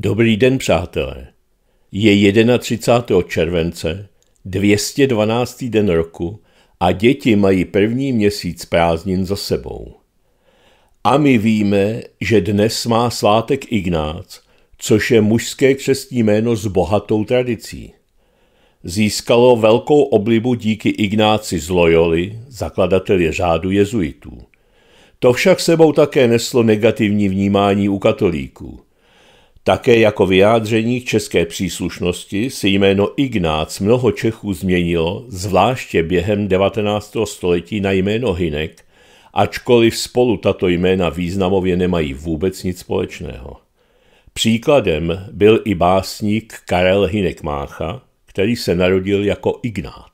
Dobrý den, přátelé. Je 31. července, 212. den roku a děti mají první měsíc prázdnin za sebou. A my víme, že dnes má svátek Ignác, což je mužské křestní jméno s bohatou tradicí. Získalo velkou oblibu díky Ignáci z Loyoli, zakladateli řádu jezuitů. To však sebou také neslo negativní vnímání u katolíků – také jako vyjádření k české příslušnosti si jméno Ignác mnoho Čechů změnilo, zvláště během 19. století na jméno Hinek, ačkoliv spolu tato jména významově nemají vůbec nic společného. Příkladem byl i básník Karel Hinek Mácha, který se narodil jako Ignác.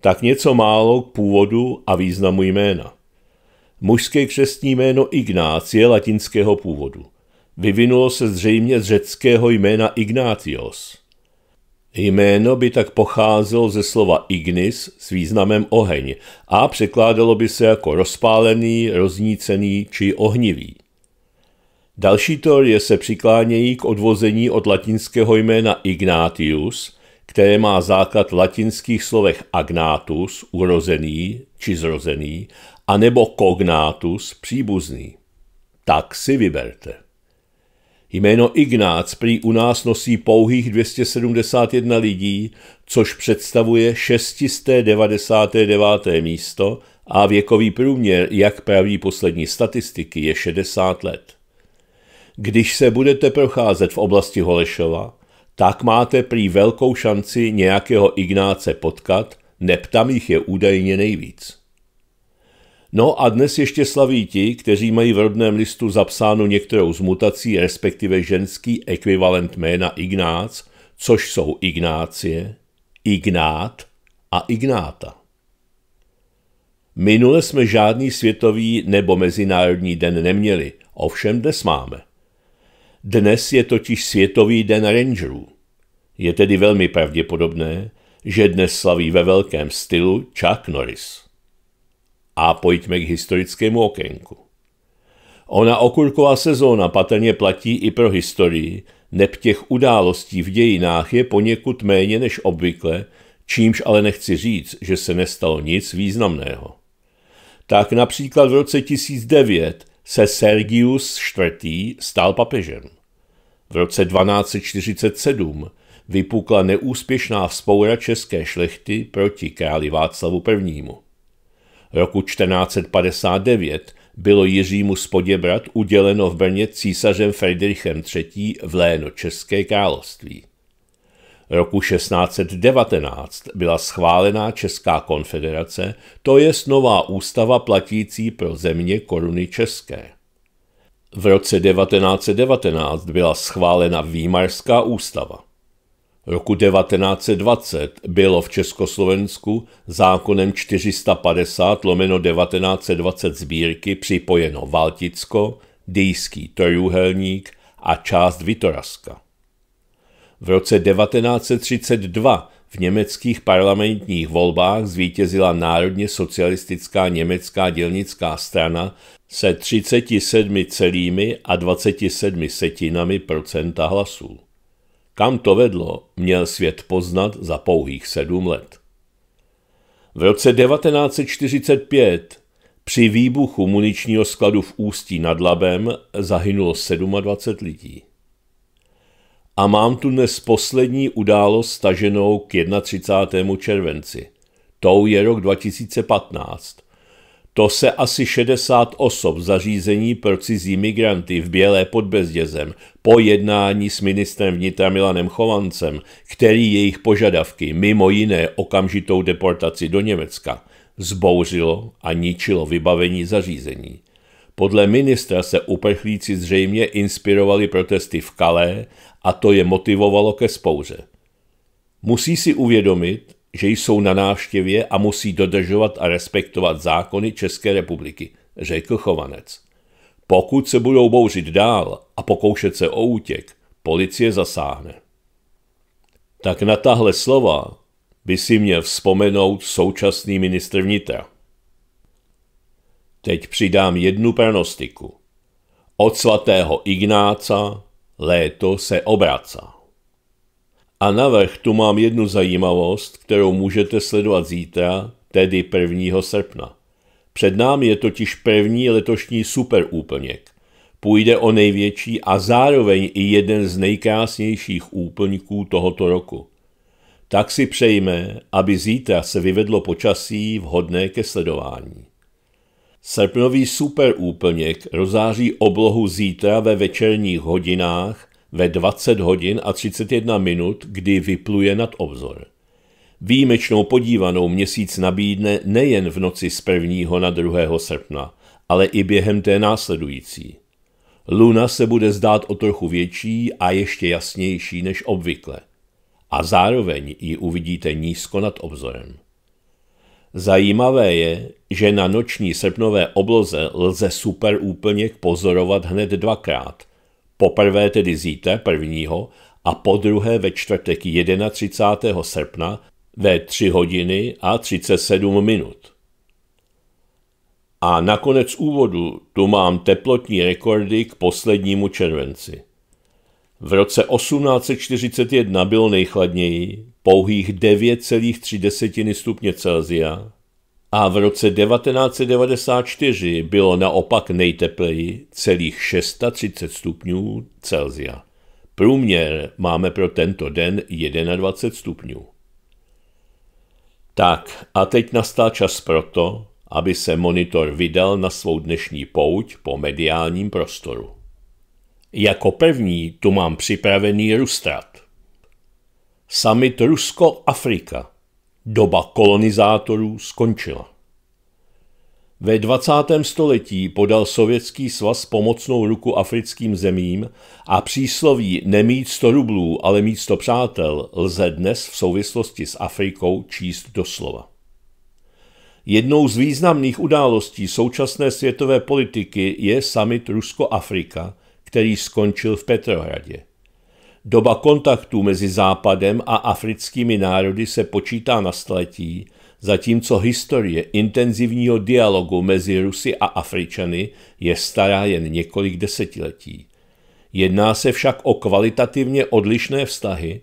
Tak něco málo k původu a významu jména. Mužské křestní jméno Ignác je latinského původu vyvinulo se zřejmě z řeckého jména Ignatios. Jméno by tak pocházelo ze slova ignis s významem oheň a překládalo by se jako rozpálený, roznícený či ohnivý. Další teorie se přiklánějí k odvození od latinského jména Ignatius, které má základ v latinských slovech agnatus, urozený či zrozený, anebo cognatus, příbuzný. Tak si vyberte. Jméno Ignác prý u nás nosí pouhých 271 lidí, což představuje 699. místo a věkový průměr, jak praví poslední statistiky, je 60 let. Když se budete procházet v oblasti Holešova, tak máte prý velkou šanci nějakého Ignáce potkat, neptamých je údajně nejvíc. No a dnes ještě slaví ti, kteří mají v rodném listu zapsáno některou z mutací, respektive ženský ekvivalent jména Ignác, což jsou Ignácie, Ignát a Ignáta. Minule jsme žádný světový nebo mezinárodní den neměli, ovšem dnes máme. Dnes je totiž Světový den Rangerů. Je tedy velmi pravděpodobné, že dnes slaví ve velkém stylu Chuck Norris. A pojďme k historickému okénku. Ona okurková sezóna patrně platí i pro historii, neb těch událostí v dějinách je poněkud méně než obvykle, čímž ale nechci říct, že se nestalo nic významného. Tak například v roce 1009 se Sergius IV. stal papežem. V roce 1247 vypukla neúspěšná vzpoura české šlechty proti králi Václavu I roku 1459 bylo Jiřímu Spoděbrat uděleno v Brně císařem Friedrichem III. v Léno České království. Roku 1619 byla schválená Česká konfederace, to je nová ústava platící pro země koruny české. V roce 1919 byla schválena Výmarská ústava roku 1920 bylo v Československu zákonem 450 lomeno 1920 sbírky připojeno Valticko, Dýský trojuhelník a část Vitoraska. V roce 1932 v německých parlamentních volbách zvítězila národně socialistická německá dělnická strana se 37,27 setinami procenta hlasů. Kam to vedlo, měl svět poznat za pouhých sedm let. V roce 1945 při výbuchu muničního skladu v Ústí nad Labem zahynulo 27 lidí. A mám tu dnes poslední událost staženou k 31. červenci. Tou je rok 2015. To se asi 60 osob v zařízení pro cizí migranty v Bělé pod Bezdězem po jednání s ministrem vnitra Milanem Chovancem, který jejich požadavky, mimo jiné okamžitou deportaci do Německa, zbouřilo a ničilo vybavení zařízení. Podle ministra se uprchlíci zřejmě inspirovali protesty v Kalé a to je motivovalo ke spouře. Musí si uvědomit, že jsou na návštěvě a musí dodržovat a respektovat zákony České republiky, řekl Chovanec. Pokud se budou bouřit dál a pokoušet se o útěk, policie zasáhne. Tak na tahle slova by si měl vzpomenout současný ministr vnitra. Teď přidám jednu pronostiku. Od svatého Ignáca léto se obraca. A navrh tu mám jednu zajímavost, kterou můžete sledovat zítra, tedy 1. srpna. Před námi je totiž první letošní superúplněk. Půjde o největší a zároveň i jeden z nejkrásnějších úplňků tohoto roku. Tak si přejme, aby zítra se vyvedlo počasí vhodné ke sledování. Srpnový superúplněk rozáří oblohu zítra ve večerních hodinách ve 20 hodin a 31 minut, kdy vypluje nad obzor. Výjimečnou podívanou měsíc nabídne nejen v noci z 1. na 2. srpna, ale i během té následující. Luna se bude zdát o trochu větší a ještě jasnější než obvykle. A zároveň ji uvidíte nízko nad obzorem. Zajímavé je, že na noční srpnové obloze lze super úplně pozorovat hned dvakrát – poprvé tedy zítra prvního a po druhé ve čtvrtek 31. srpna ve 3 hodiny a 37 minut. A nakonec úvodu tu mám teplotní rekordy k poslednímu červenci. V roce 1841 bylo nejchladněji, pouhých 9,3 stupně Celsia, a v roce 1994 bylo naopak nejtepleji celých 630 stupňů Celsia. Průměr máme pro tento den 21 stupňů. Tak a teď nastal čas proto, aby se monitor vydal na svou dnešní pouť po mediálním prostoru. Jako první tu mám připravený Rustrat. Summit Rusko-Afrika – Doba kolonizátorů skončila. Ve 20. století podal Sovětský svaz pomocnou ruku africkým zemím a přísloví nemít 100 rublů, ale mít 100 přátel lze dnes v souvislosti s Afrikou číst doslova. Jednou z významných událostí současné světové politiky je summit Rusko-Afrika, který skončil v Petrohradě. Doba kontaktů mezi Západem a africkými národy se počítá na staletí, zatímco historie intenzivního dialogu mezi Rusy a Afričany je stará jen několik desetiletí. Jedná se však o kvalitativně odlišné vztahy,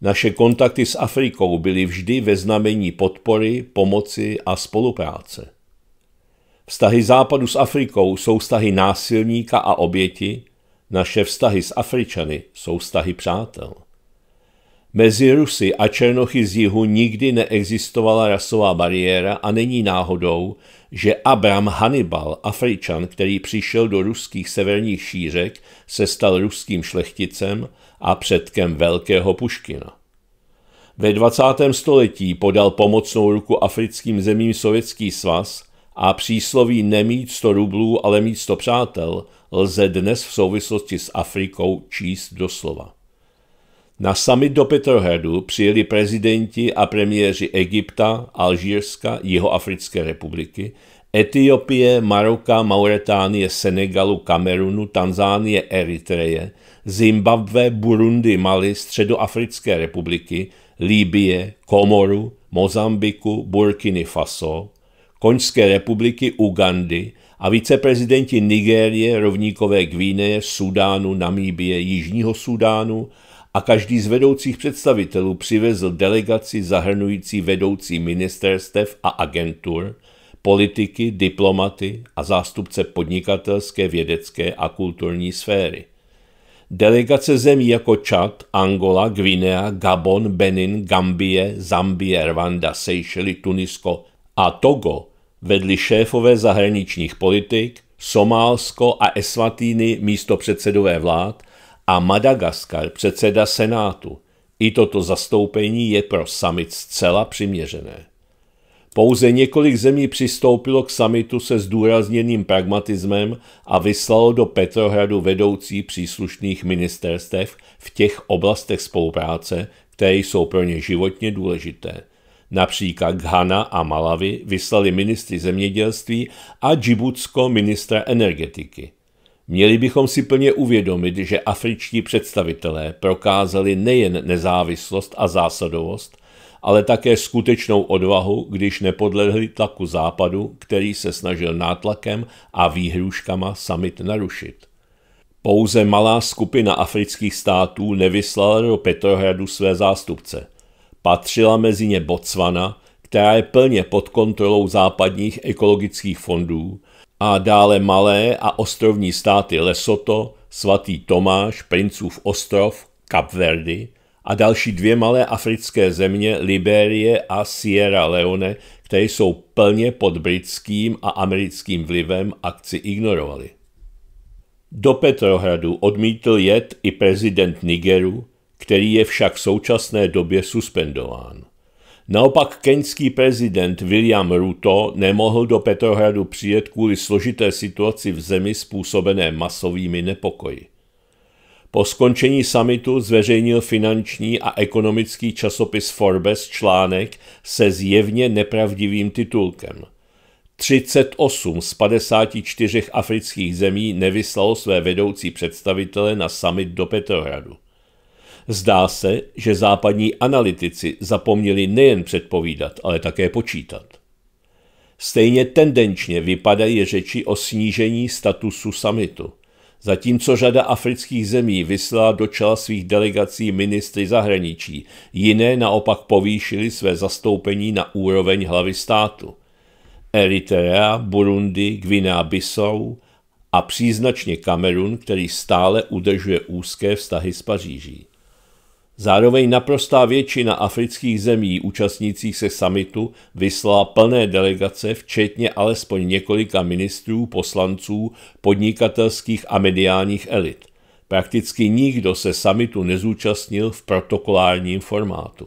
naše kontakty s Afrikou byly vždy ve znamení podpory, pomoci a spolupráce. Vztahy západu s Afrikou jsou vztahy násilníka a oběti, naše vztahy s Afričany jsou vztahy přátel. Mezi Rusy a Černochy z jihu nikdy neexistovala rasová bariéra a není náhodou, že Abram Hannibal, Afričan, který přišel do ruských severních šířek, se stal ruským šlechticem a předkem velkého Puškina. Ve 20. století podal pomocnou ruku africkým zemím Sovětský svaz a přísloví nemít 100 rublů, ale mít 100 přátel lze dnes v souvislosti s Afrikou číst doslova. Na summit do Petrohradu přijeli prezidenti a premiéři Egypta, Alžírska, Jihoafrické republiky, Etiopie, Maroka, Mauretánie, Senegalu, Kamerunu, Tanzánie, Eritreje, Zimbabwe, Burundi, Mali, Středoafrické republiky, Líbie, Komoru, Mozambiku, Burkiny Faso, Koňské republiky Ugandy a viceprezidenti Nigérie, rovníkové Gvíneje, Sudánu, Namíbie, Jižního Sudánu a každý z vedoucích představitelů přivezl delegaci zahrnující vedoucí ministerstev a agentur, politiky, diplomaty a zástupce podnikatelské, vědecké a kulturní sféry. Delegace zemí jako Čad, Angola, Gvinea, Gabon, Benin, Gambie, Zambie, Rwanda, Seychely, Tunisko a Togo vedli šéfové zahraničních politik, Somálsko a Esvatýny místo předsedové vlád a Madagaskar předseda Senátu. I toto zastoupení je pro summit zcela přiměřené. Pouze několik zemí přistoupilo k samitu se zdůrazněným pragmatismem a vyslalo do Petrohradu vedoucí příslušných ministerstev v těch oblastech spolupráce, které jsou pro ně životně důležité – Například Ghana a Malavy vyslali ministry zemědělství a Džibutsko ministra energetiky. Měli bychom si plně uvědomit, že afričtí představitelé prokázali nejen nezávislost a zásadovost, ale také skutečnou odvahu, když nepodlehli tlaku západu, který se snažil nátlakem a výhruškama summit narušit. Pouze malá skupina afrických států nevyslala do Petrohradu své zástupce – Patřila mezi ně Botswana, která je plně pod kontrolou západních ekologických fondů, a dále malé a ostrovní státy Lesoto, Svatý Tomáš, Princův ostrov, Kapverdy a další dvě malé africké země Liberie a Sierra Leone, které jsou plně pod britským a americkým vlivem, akci ignorovali. Do Petrohradu odmítl jet i prezident Nigeru, který je však v současné době suspendován. Naopak keňský prezident William Ruto nemohl do Petrohradu přijet kvůli složité situaci v zemi způsobené masovými nepokoji. Po skončení samitu zveřejnil finanční a ekonomický časopis Forbes článek se zjevně nepravdivým titulkem. 38 z 54 afrických zemí nevyslalo své vedoucí představitele na summit do Petrohradu. Zdá se, že západní analytici zapomněli nejen předpovídat, ale také počítat. Stejně tendenčně vypadají řeči o snížení statusu samitu, zatímco řada afrických zemí vyslala do čela svých delegací ministry zahraničí, jiné naopak povýšily své zastoupení na úroveň hlavy státu. Eritrea, Burundi, Gvinea Bissau a příznačně Kamerun, který stále udržuje úzké vztahy s Paříží. Zároveň naprostá většina afrických zemí účastnících se samitu vyslala plné delegace, včetně alespoň několika ministrů, poslanců, podnikatelských a mediálních elit. Prakticky nikdo se samitu nezúčastnil v protokolárním formátu.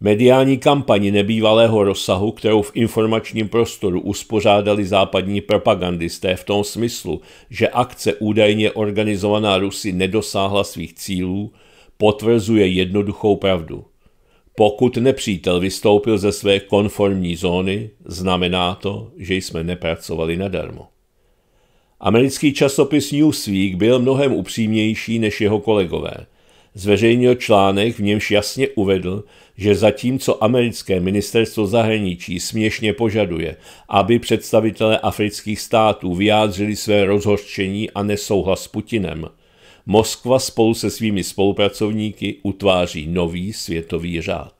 Mediální kampani nebývalého rozsahu, kterou v informačním prostoru uspořádali západní propagandisté v tom smyslu, že akce údajně organizovaná Rusy nedosáhla svých cílů, potvrzuje jednoduchou pravdu. Pokud nepřítel vystoupil ze své konformní zóny, znamená to, že jsme nepracovali nadarmo. Americký časopis Newsweek byl mnohem upřímnější než jeho kolegové. Zveřejnil článek, v němž jasně uvedl, že zatímco americké ministerstvo zahraničí směšně požaduje, aby představitelé afrických států vyjádřili své rozhořčení a nesouhlas s Putinem – Moskva spolu se svými spolupracovníky utváří nový světový řád.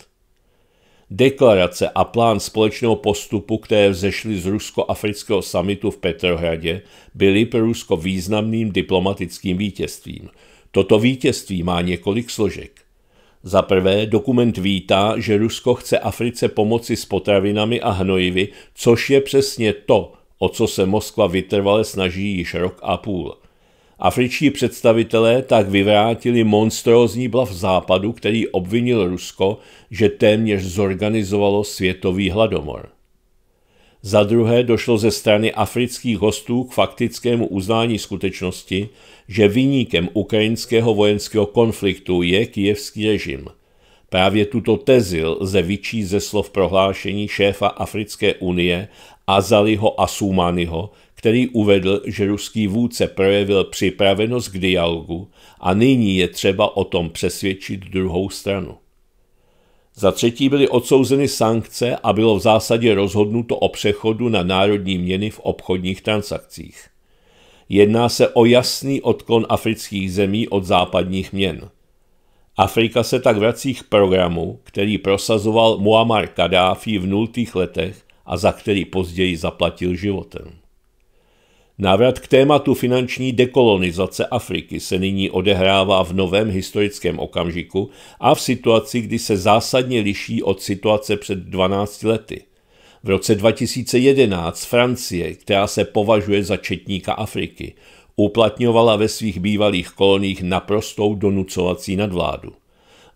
Deklarace a plán společného postupu, které vzešly z rusko-afrického samitu v Petrohradě, byly pro Rusko významným diplomatickým vítězstvím. Toto vítězství má několik složek. Za prvé, dokument vítá, že Rusko chce Africe pomoci s potravinami a hnojivy, což je přesně to, o co se Moskva vytrvale snaží již rok a půl. Afričtí představitelé tak vyvrátili monstrózní blav západu, který obvinil Rusko, že téměř zorganizovalo světový hladomor. Za druhé došlo ze strany afrických hostů k faktickému uznání skutečnosti, že vyníkem ukrajinského vojenského konfliktu je kijevský režim. Právě tuto tezi lze vyčíst ze slov prohlášení šéfa Africké unie Azaliho Asumaniho, který uvedl, že ruský vůdce projevil připravenost k dialogu a nyní je třeba o tom přesvědčit druhou stranu. Za třetí byly odsouzeny sankce a bylo v zásadě rozhodnuto o přechodu na národní měny v obchodních transakcích. Jedná se o jasný odklon afrických zemí od západních měn. Afrika se tak vrací k programu, který prosazoval Muammar Kadáfi v nultých letech a za který později zaplatil životem. Návrat k tématu finanční dekolonizace Afriky se nyní odehrává v novém historickém okamžiku a v situaci, kdy se zásadně liší od situace před 12 lety. V roce 2011 Francie, která se považuje za četníka Afriky, uplatňovala ve svých bývalých koloních naprostou donucovací nadvládu.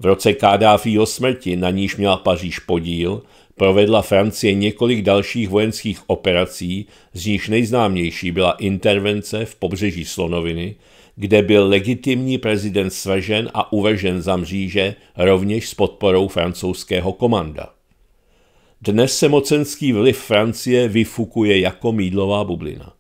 V roce Kádáfího smrti na níž měla Paříž podíl, provedla Francie několik dalších vojenských operací, z nichž nejznámější byla intervence v pobřeží Slonoviny, kde byl legitimní prezident svržen a uvržen za mříže rovněž s podporou francouzského komanda. Dnes se mocenský vliv Francie vyfukuje jako mídlová bublina.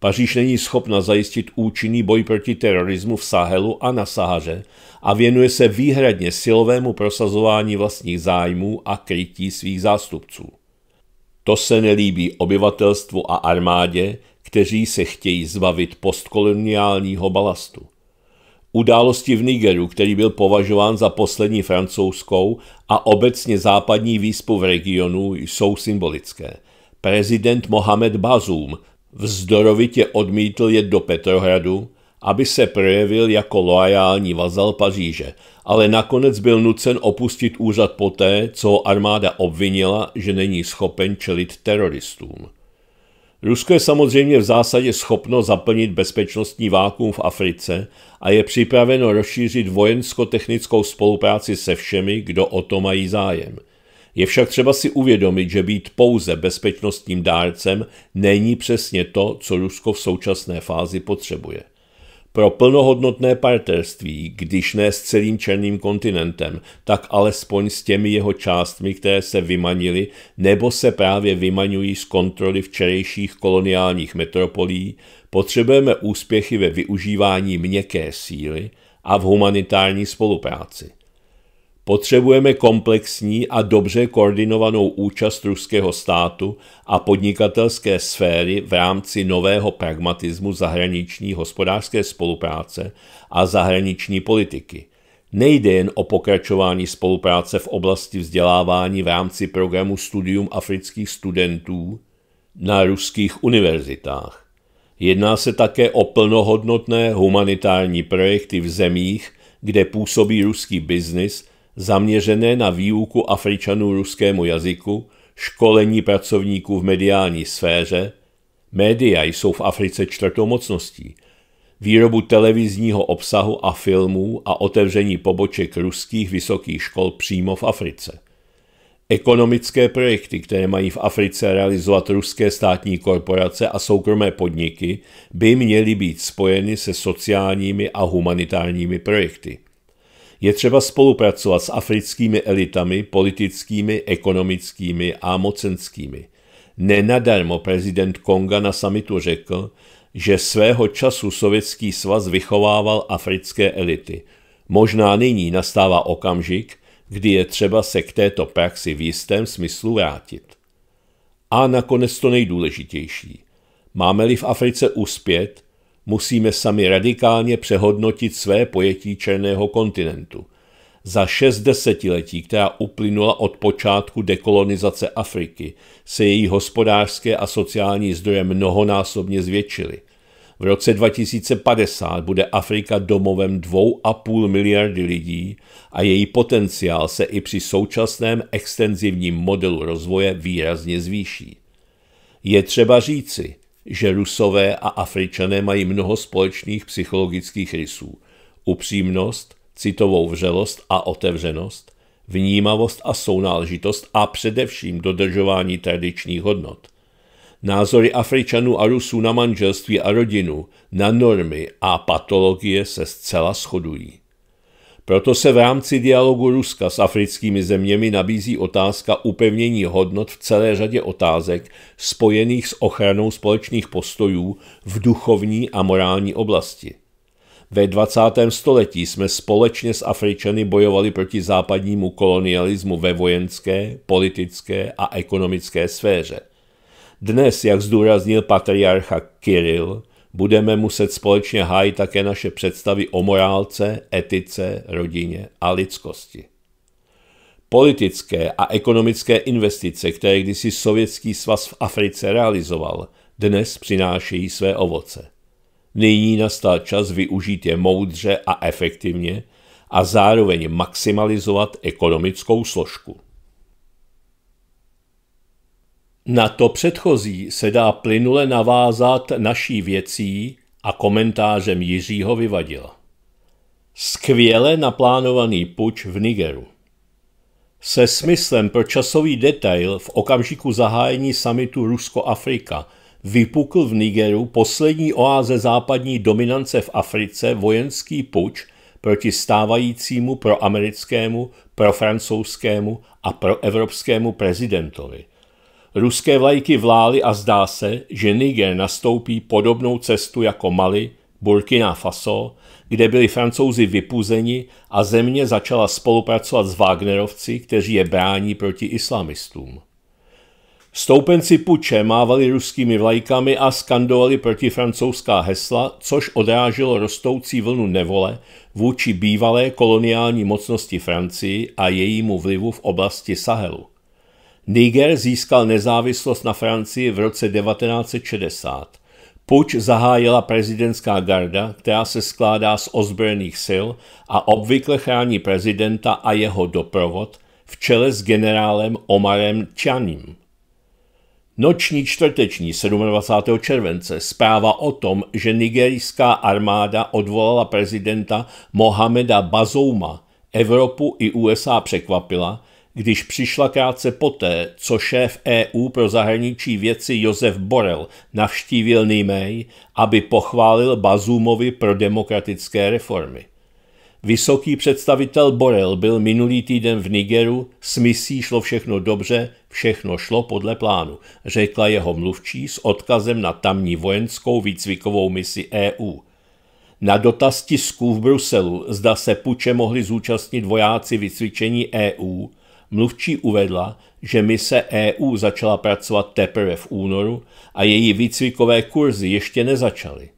Paříž není schopna zajistit účinný boj proti terorismu v Sahelu a na Sahaře a věnuje se výhradně silovému prosazování vlastních zájmů a krytí svých zástupců. To se nelíbí obyvatelstvu a armádě, kteří se chtějí zbavit postkoloniálního balastu. Události v Nigeru, který byl považován za poslední francouzskou a obecně západní výspu v regionu, jsou symbolické. Prezident Mohamed Bazoum Vzdorovitě odmítl jet do Petrohradu, aby se projevil jako loajální vazal Paříže, ale nakonec byl nucen opustit úřad poté, co ho armáda obvinila, že není schopen čelit teroristům. Rusko je samozřejmě v zásadě schopno zaplnit bezpečnostní vákuum v Africe a je připraveno rozšířit vojensko-technickou spolupráci se všemi, kdo o to mají zájem – je však třeba si uvědomit, že být pouze bezpečnostním dárcem není přesně to, co Rusko v současné fázi potřebuje. Pro plnohodnotné partnerství, když ne s celým černým kontinentem, tak alespoň s těmi jeho částmi, které se vymanily nebo se právě vymaňují z kontroly včerejších koloniálních metropolí, potřebujeme úspěchy ve využívání měkké síly a v humanitární spolupráci. Potřebujeme komplexní a dobře koordinovanou účast ruského státu a podnikatelské sféry v rámci nového pragmatismu zahraniční hospodářské spolupráce a zahraniční politiky. Nejde jen o pokračování spolupráce v oblasti vzdělávání v rámci programu Studium afrických studentů na ruských univerzitách. Jedná se také o plnohodnotné humanitární projekty v zemích, kde působí ruský biznis zaměřené na výuku Afričanů ruskému jazyku, školení pracovníků v mediální sféře. Média jsou v Africe čtvrtou mocností. Výrobu televizního obsahu a filmů a otevření poboček ruských vysokých škol přímo v Africe. Ekonomické projekty, které mají v Africe realizovat ruské státní korporace a soukromé podniky, by měly být spojeny se sociálními a humanitárními projekty. Je třeba spolupracovat s africkými elitami, politickými, ekonomickými a mocenskými. Nenadarmo prezident Konga na samitu řekl, že svého času Sovětský svaz vychovával africké elity. Možná nyní nastává okamžik, kdy je třeba se k této praxi v jistém smyslu vrátit. A nakonec to nejdůležitější. Máme-li v Africe uspět, musíme sami radikálně přehodnotit své pojetí černého kontinentu. Za šest desetiletí, která uplynula od počátku dekolonizace Afriky, se její hospodářské a sociální zdroje mnohonásobně zvětšily. V roce 2050 bude Afrika domovem 2,5 miliardy lidí a její potenciál se i při současném extenzivním modelu rozvoje výrazně zvýší. Je třeba říci, že Rusové a Afričané mají mnoho společných psychologických rysů. Upřímnost, citovou vřelost a otevřenost, vnímavost a sounáležitost a především dodržování tradičních hodnot. Názory Afričanů a Rusů na manželství a rodinu, na normy a patologie se zcela shodují. Proto se v rámci dialogu Ruska s africkými zeměmi nabízí otázka upevnění hodnot v celé řadě otázek spojených s ochranou společných postojů v duchovní a morální oblasti. Ve 20. století jsme společně s Afričany bojovali proti západnímu kolonialismu ve vojenské, politické a ekonomické sféře. Dnes, jak zdůraznil patriarcha Kiril, budeme muset společně hájit také naše představy o morálce, etice, rodině a lidskosti. Politické a ekonomické investice, které kdysi Sovětský svaz v Africe realizoval, dnes přinášejí své ovoce. Nyní nastal čas využít je moudře a efektivně a zároveň maximalizovat ekonomickou složku. Na to předchozí se dá plynule navázat naší věcí a komentářem Jiřího vyvadil. Skvěle naplánovaný puč v Nigeru. Se smyslem pro časový detail v okamžiku zahájení samitu Rusko-Afrika vypukl v Nigeru poslední oáze západní dominance v Africe vojenský puč proti stávajícímu proamerickému, profrancouzskému a proevropskému prezidentovi Ruské vlajky vlály a zdá se, že Niger nastoupí podobnou cestu jako Mali, Burkina Faso, kde byli francouzi vypuzeni a země začala spolupracovat s Wagnerovci, kteří je brání proti islamistům. Stoupenci puče mávali ruskými vlajkami a skandovali proti francouzská hesla, což odráželo rostoucí vlnu nevole vůči bývalé koloniální mocnosti Francii a jejímu vlivu v oblasti Sahelu. Niger získal nezávislost na Francii v roce 1960. Puč zahájila prezidentská garda, která se skládá z ozbrojených sil a obvykle chrání prezidenta a jeho doprovod v čele s generálem Omarem Čaním. Noční čtvrteční 27. července zpráva o tom, že nigerijská armáda odvolala prezidenta Mohameda Bazouma, Evropu i USA překvapila, když přišla krátce poté, co šéf EU pro zahraničí věci Josef Borel navštívil Nýmej, aby pochválil Bazumovi pro demokratické reformy. Vysoký představitel Borel byl minulý týden v Nigeru, s misí šlo všechno dobře, všechno šlo podle plánu, řekla jeho mluvčí s odkazem na tamní vojenskou výcvikovou misi EU. Na dotaz tisku v Bruselu, zda se puče mohli zúčastnit vojáci vycvičení EU, Mluvčí uvedla, že mise EU začala pracovat teprve v únoru a její výcvikové kurzy ještě nezačaly.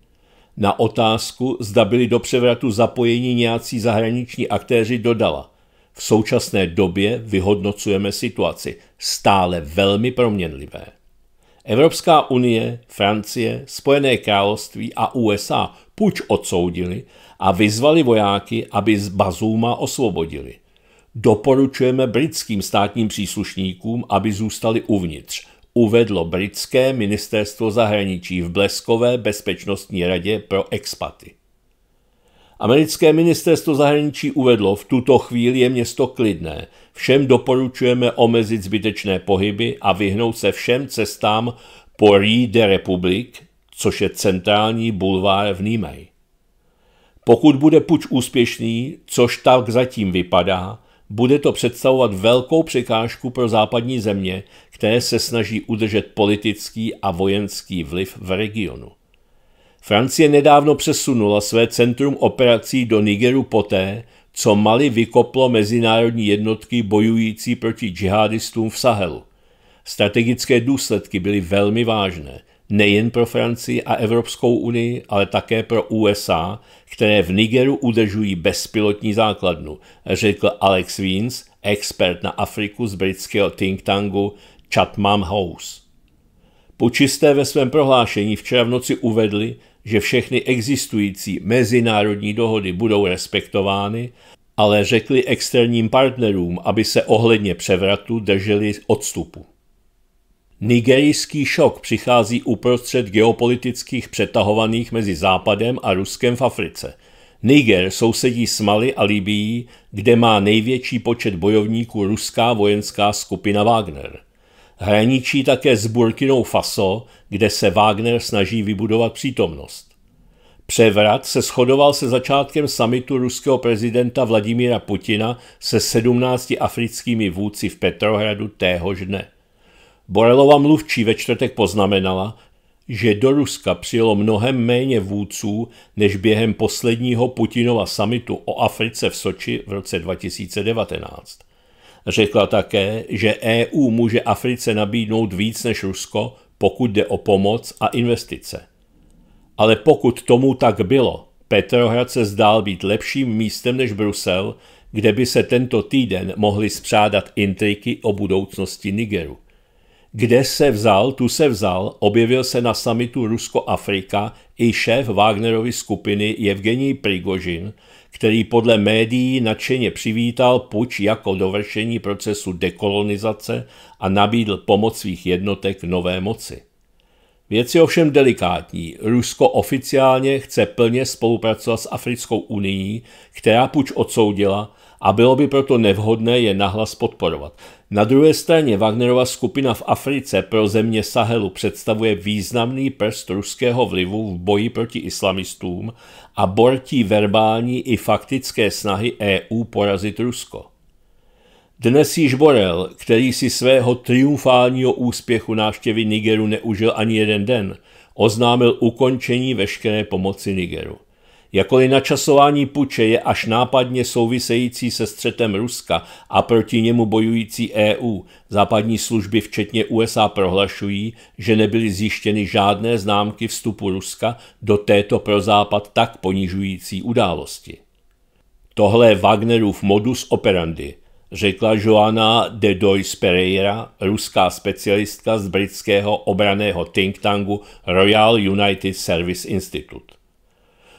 Na otázku, zda byli do převratu zapojeni nějací zahraniční aktéři, dodala. V současné době vyhodnocujeme situaci, stále velmi proměnlivé. Evropská unie, Francie, Spojené království a USA puč odsoudili a vyzvali vojáky, aby z Bazuma osvobodili. Doporučujeme britským státním příslušníkům, aby zůstali uvnitř, uvedlo britské ministerstvo zahraničí v Bleskové bezpečnostní radě pro expaty. Americké ministerstvo zahraničí uvedlo, v tuto chvíli je město klidné, všem doporučujeme omezit zbytečné pohyby a vyhnout se všem cestám po Rue de Republique, což je centrální bulvár v nímej. Pokud bude puč úspěšný, což tak zatím vypadá, bude to představovat velkou překážku pro západní země, které se snaží udržet politický a vojenský vliv v regionu. Francie nedávno přesunula své centrum operací do Nigeru poté, co Mali vykoplo mezinárodní jednotky bojující proti džihadistům v Sahelu. Strategické důsledky byly velmi vážné – nejen pro Francii a Evropskou unii, ale také pro USA, které v Nigeru udržují bezpilotní základnu, řekl Alex Wins, expert na Afriku z britského think tanku Chatham House. Pučisté ve svém prohlášení včera v noci uvedli, že všechny existující mezinárodní dohody budou respektovány, ale řekli externím partnerům, aby se ohledně převratu drželi odstupu. Nigerijský šok přichází uprostřed geopolitických přetahovaných mezi Západem a Ruskem v Africe. Niger sousedí s Mali a Libií, kde má největší počet bojovníků ruská vojenská skupina Wagner. Hraničí také s Burkinou Faso, kde se Wagner snaží vybudovat přítomnost. Převrat se shodoval se začátkem samitu ruského prezidenta Vladimíra Putina se 17 africkými vůdci v Petrohradu téhož dne. Borelova mluvčí ve čtvrtek poznamenala, že do Ruska přijelo mnohem méně vůdců než během posledního Putinova samitu o Africe v Soči v roce 2019. Řekla také, že EU může Africe nabídnout víc než Rusko, pokud jde o pomoc a investice. Ale pokud tomu tak bylo, Petrohrad se zdál být lepším místem než Brusel, kde by se tento týden mohly spřádat intriky o budoucnosti Nigeru. Kde se vzal, tu se vzal, objevil se na samitu Rusko-Afrika i šéf Wagnerovy skupiny Evgení Prigožin, který podle médií nadšeně přivítal puč jako dovršení procesu dekolonizace a nabídl pomoc svých jednotek nové moci. Věc je ovšem delikátní. Rusko oficiálně chce plně spolupracovat s Africkou unii, která puč odsoudila, a bylo by proto nevhodné je nahlas podporovat. Na druhé straně Wagnerova skupina v Africe pro země Sahelu představuje významný prst ruského vlivu v boji proti islamistům a bortí verbální i faktické snahy EU porazit Rusko. Dnes již Borel, který si svého triumfálního úspěchu návštěvy Nigeru neužil ani jeden den, oznámil ukončení veškeré pomoci Nigeru jako i načasování puče, je až nápadně související se střetem Ruska a proti němu bojující EU. Západní služby, včetně USA, prohlašují, že nebyly zjištěny žádné známky vstupu Ruska do této pro Západ tak ponižující události. Tohle je Wagnerův modus operandi, řekla Joana de Dois Pereira, ruská specialistka z britského obraného think tanku Royal United Service Institute.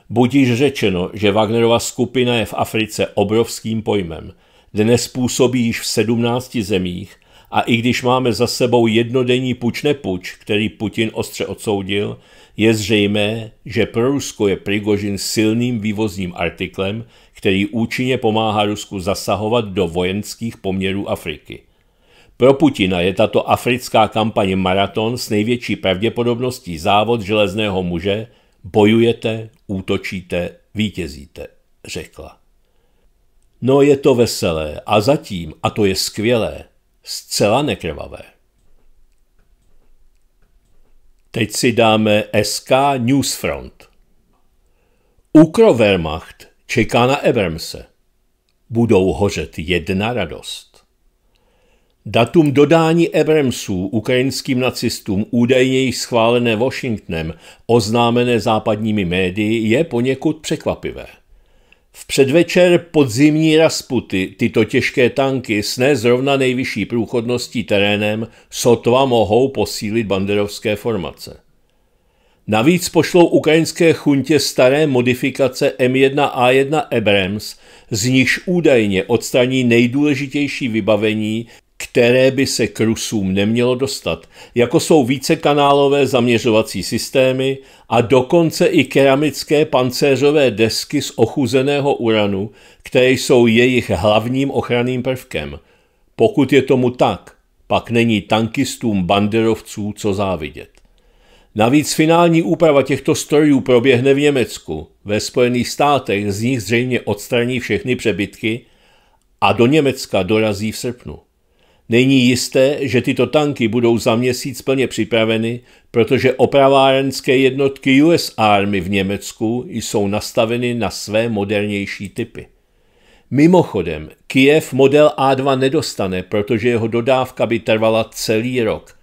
Budíž řečeno, že Wagnerova skupina je v Africe obrovským pojmem. Dnes působí již v 17 zemích a i když máme za sebou jednodenní puč nepuč, který Putin ostře odsoudil, je zřejmé, že pro Rusko je Prigožin silným vývozním artiklem, který účinně pomáhá Rusku zasahovat do vojenských poměrů Afriky. Pro Putina je tato africká kampaně maraton s největší pravděpodobností závod železného muže, Bojujete, útočíte, vítězíte, řekla. No je to veselé a zatím, a to je skvělé, zcela nekrvavé. Teď si dáme SK Newsfront. Ukro Wehrmacht čeká na Ebremse. Budou hořet jedna radost. Datum dodání Abramsů ukrajinským nacistům, údajně již schválené Washingtonem, oznámené západními médii, je poněkud překvapivé. V předvečer podzimní Rasputy tyto těžké tanky s ne zrovna nejvyšší průchodností terénem sotva mohou posílit banderovské formace. Navíc pošlou ukrajinské chuntě staré modifikace M1A1 Abrams, z nichž údajně odstraní nejdůležitější vybavení které by se k Rusům nemělo dostat, jako jsou vícekanálové zaměřovací systémy a dokonce i keramické pancéřové desky z ochuzeného uranu, které jsou jejich hlavním ochranným prvkem. Pokud je tomu tak, pak není tankistům banderovců co závidět. Navíc finální úprava těchto strojů proběhne v Německu. Ve Spojených státech z nich zřejmě odstraní všechny přebytky a do Německa dorazí v srpnu. Není jisté, že tyto tanky budou za měsíc plně připraveny, protože opravárenské jednotky US Army v Německu jsou nastaveny na své modernější typy. Mimochodem, Kiev model A2 nedostane, protože jeho dodávka by trvala celý rok.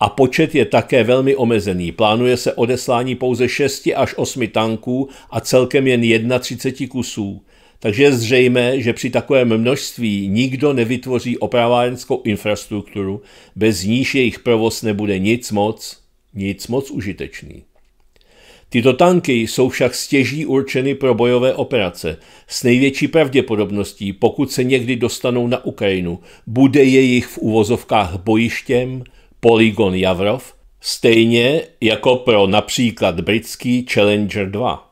A počet je také velmi omezený. Plánuje se odeslání pouze 6 až 8 tanků a celkem jen 31 kusů. Takže je zřejmé, že při takovém množství nikdo nevytvoří opravárenskou infrastrukturu, bez níž jejich provoz nebude nic moc, nic moc užitečný. Tyto tanky jsou však stěží určeny pro bojové operace. S největší pravděpodobností, pokud se někdy dostanou na Ukrajinu, bude jejich v uvozovkách bojištěm Polygon Javrov, stejně jako pro například britský Challenger 2.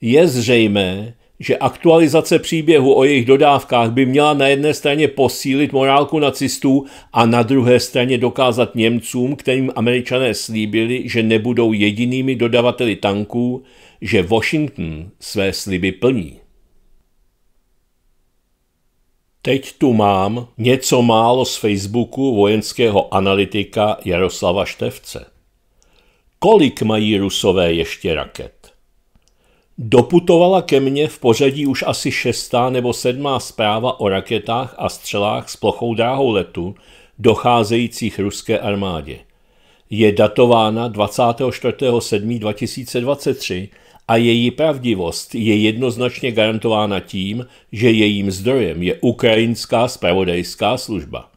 Je zřejmé, že aktualizace příběhu o jejich dodávkách by měla na jedné straně posílit morálku nacistů a na druhé straně dokázat Němcům, kterým američané slíbili, že nebudou jedinými dodavateli tanků, že Washington své sliby plní. Teď tu mám něco málo z Facebooku vojenského analytika Jaroslava Števce. Kolik mají rusové ještě raket? Doputovala ke mně v pořadí už asi šestá nebo sedmá zpráva o raketách a střelách s plochou dráhou letu docházejících ruské armádě. Je datována 24.7.2023 a její pravdivost je jednoznačně garantována tím, že jejím zdrojem je ukrajinská spravodajská služba.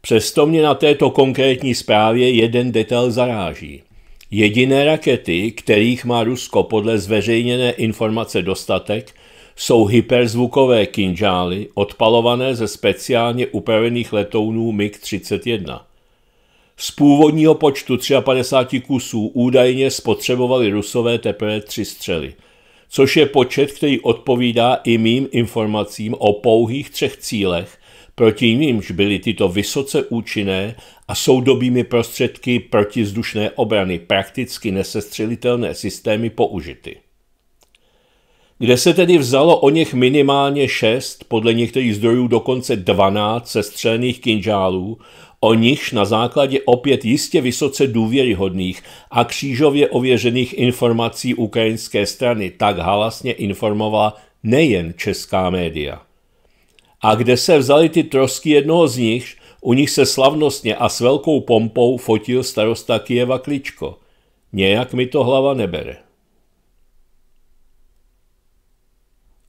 Přesto mě na této konkrétní zprávě jeden detail zaráží – Jediné rakety, kterých má Rusko podle zveřejněné informace dostatek, jsou hyperzvukové kinžály odpalované ze speciálně upravených letounů MiG-31. Z původního počtu 53 kusů údajně spotřebovali rusové teprve tři střely, což je počet, který odpovídá i mým informacím o pouhých třech cílech, proti nímž byly tyto vysoce účinné a soudobými prostředky protizdušné obrany prakticky nesestřelitelné systémy použity. Kde se tedy vzalo o něch minimálně šest, podle některých zdrojů dokonce 12 sestřelných kinžálů, o nichž na základě opět jistě vysoce důvěryhodných a křížově ověřených informací ukrajinské strany tak halasně informovala nejen česká média. A kde se vzali ty trosky jednoho z nich, u nich se slavnostně a s velkou pompou fotil starosta Kijeva Kličko. Nějak mi to hlava nebere.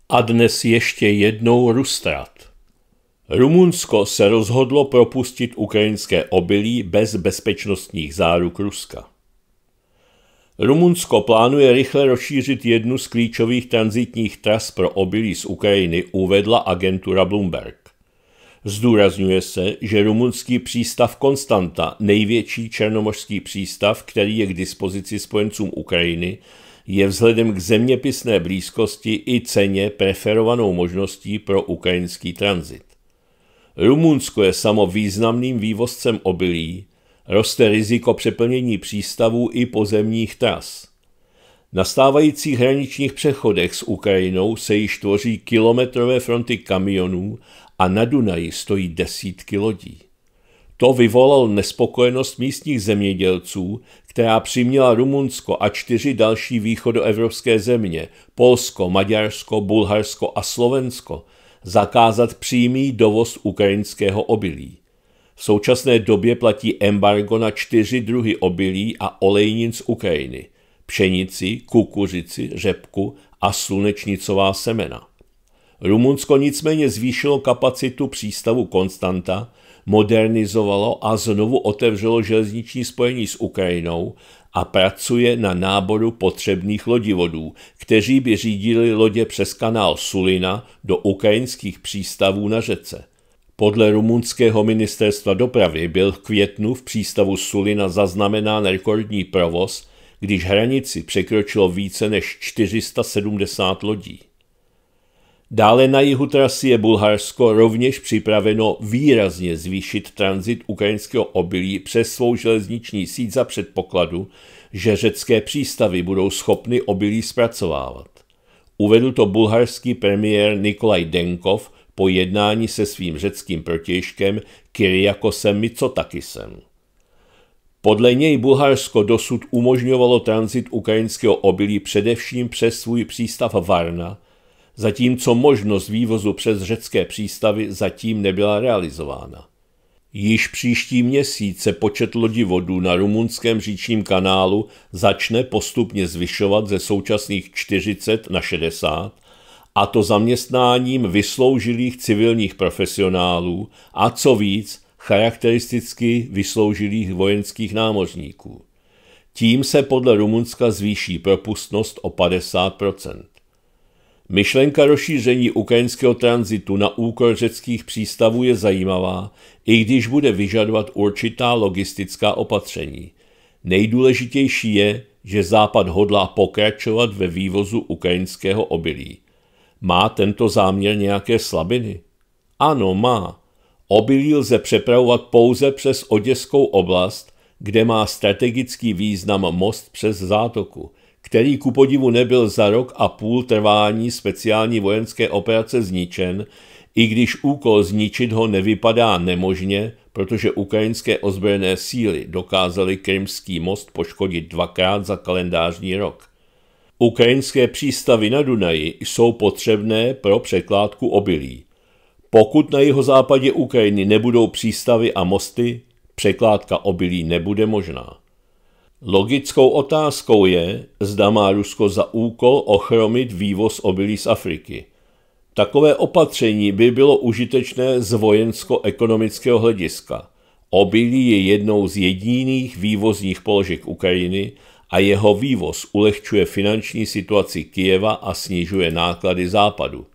A dnes ještě jednou Rustrat. Rumunsko se rozhodlo propustit ukrajinské obilí bez bezpečnostních záruk Ruska. Rumunsko plánuje rychle rozšířit jednu z klíčových transitních tras pro obilí z Ukrajiny, uvedla agentura Bloomberg. Zdůrazňuje se, že rumunský přístav Konstanta, největší černomořský přístav, který je k dispozici spojencům Ukrajiny, je vzhledem k zeměpisné blízkosti i ceně preferovanou možností pro ukrajinský tranzit. Rumunsko je samo významným vývozcem obilí, roste riziko přeplnění přístavů i pozemních tras. Na stávajících hraničních přechodech s Ukrajinou se již tvoří kilometrové fronty kamionů a na Dunaji stojí desítky lodí. To vyvolal nespokojenost místních zemědělců, která přiměla Rumunsko a čtyři další východoevropské země Polsko, Maďarsko, Bulharsko a Slovensko zakázat přímý dovoz ukrajinského obilí. V současné době platí embargo na čtyři druhy obilí a olejnin z Ukrajiny – pšenici, kukuřici, řepku a slunečnicová semena. Rumunsko nicméně zvýšilo kapacitu přístavu Konstanta, modernizovalo a znovu otevřelo železniční spojení s Ukrajinou a pracuje na náboru potřebných lodivodů, kteří by řídili lodě přes kanál Sulina do ukrajinských přístavů na řece. Podle rumunského ministerstva dopravy byl v květnu v přístavu Sulina zaznamenán rekordní provoz, když hranici překročilo více než 470 lodí. Dále na jihu trasy je Bulharsko rovněž připraveno výrazně zvýšit tranzit ukrajinského obilí přes svou železniční síť za předpokladu, že řecké přístavy budou schopny obilí zpracovávat. Uvedl to bulharský premiér Nikolaj Denkov po jednání se svým řeckým protějškem Kyriakosem Mitsotakisem. Podle něj Bulharsko dosud umožňovalo tranzit ukrajinského obilí především přes svůj přístav Varna – zatímco možnost vývozu přes řecké přístavy zatím nebyla realizována. Již příští měsíc se počet vodu na rumunském říčním kanálu začne postupně zvyšovat ze současných 40 na 60, a to zaměstnáním vysloužilých civilních profesionálů a co víc, charakteristicky vysloužilých vojenských námořníků. Tím se podle Rumunska zvýší propustnost o 50 Myšlenka rozšíření ukrajinského tranzitu na úkor řeckých přístavů je zajímavá, i když bude vyžadovat určitá logistická opatření. Nejdůležitější je, že Západ hodlá pokračovat ve vývozu ukrajinského obilí. Má tento záměr nějaké slabiny? Ano, má. Obilí lze přepravovat pouze přes Oděskou oblast, kde má strategický význam most přes zátoku – který ku podivu nebyl za rok a půl trvání speciální vojenské operace zničen, i když úkol zničit ho nevypadá nemožně, protože ukrajinské ozbrojené síly dokázaly Krymský most poškodit dvakrát za kalendářní rok. Ukrajinské přístavy na Dunaji jsou potřebné pro překládku obilí. Pokud na jeho západě Ukrajiny nebudou přístavy a mosty, překládka obilí nebude možná. Logickou otázkou je, zda má Rusko za úkol ochromit vývoz obilí z Afriky. Takové opatření by bylo užitečné z vojensko-ekonomického hlediska. Obilí je jednou z jediných vývozních položek Ukrajiny a jeho vývoz ulehčuje finanční situaci Kijeva a snižuje náklady západu.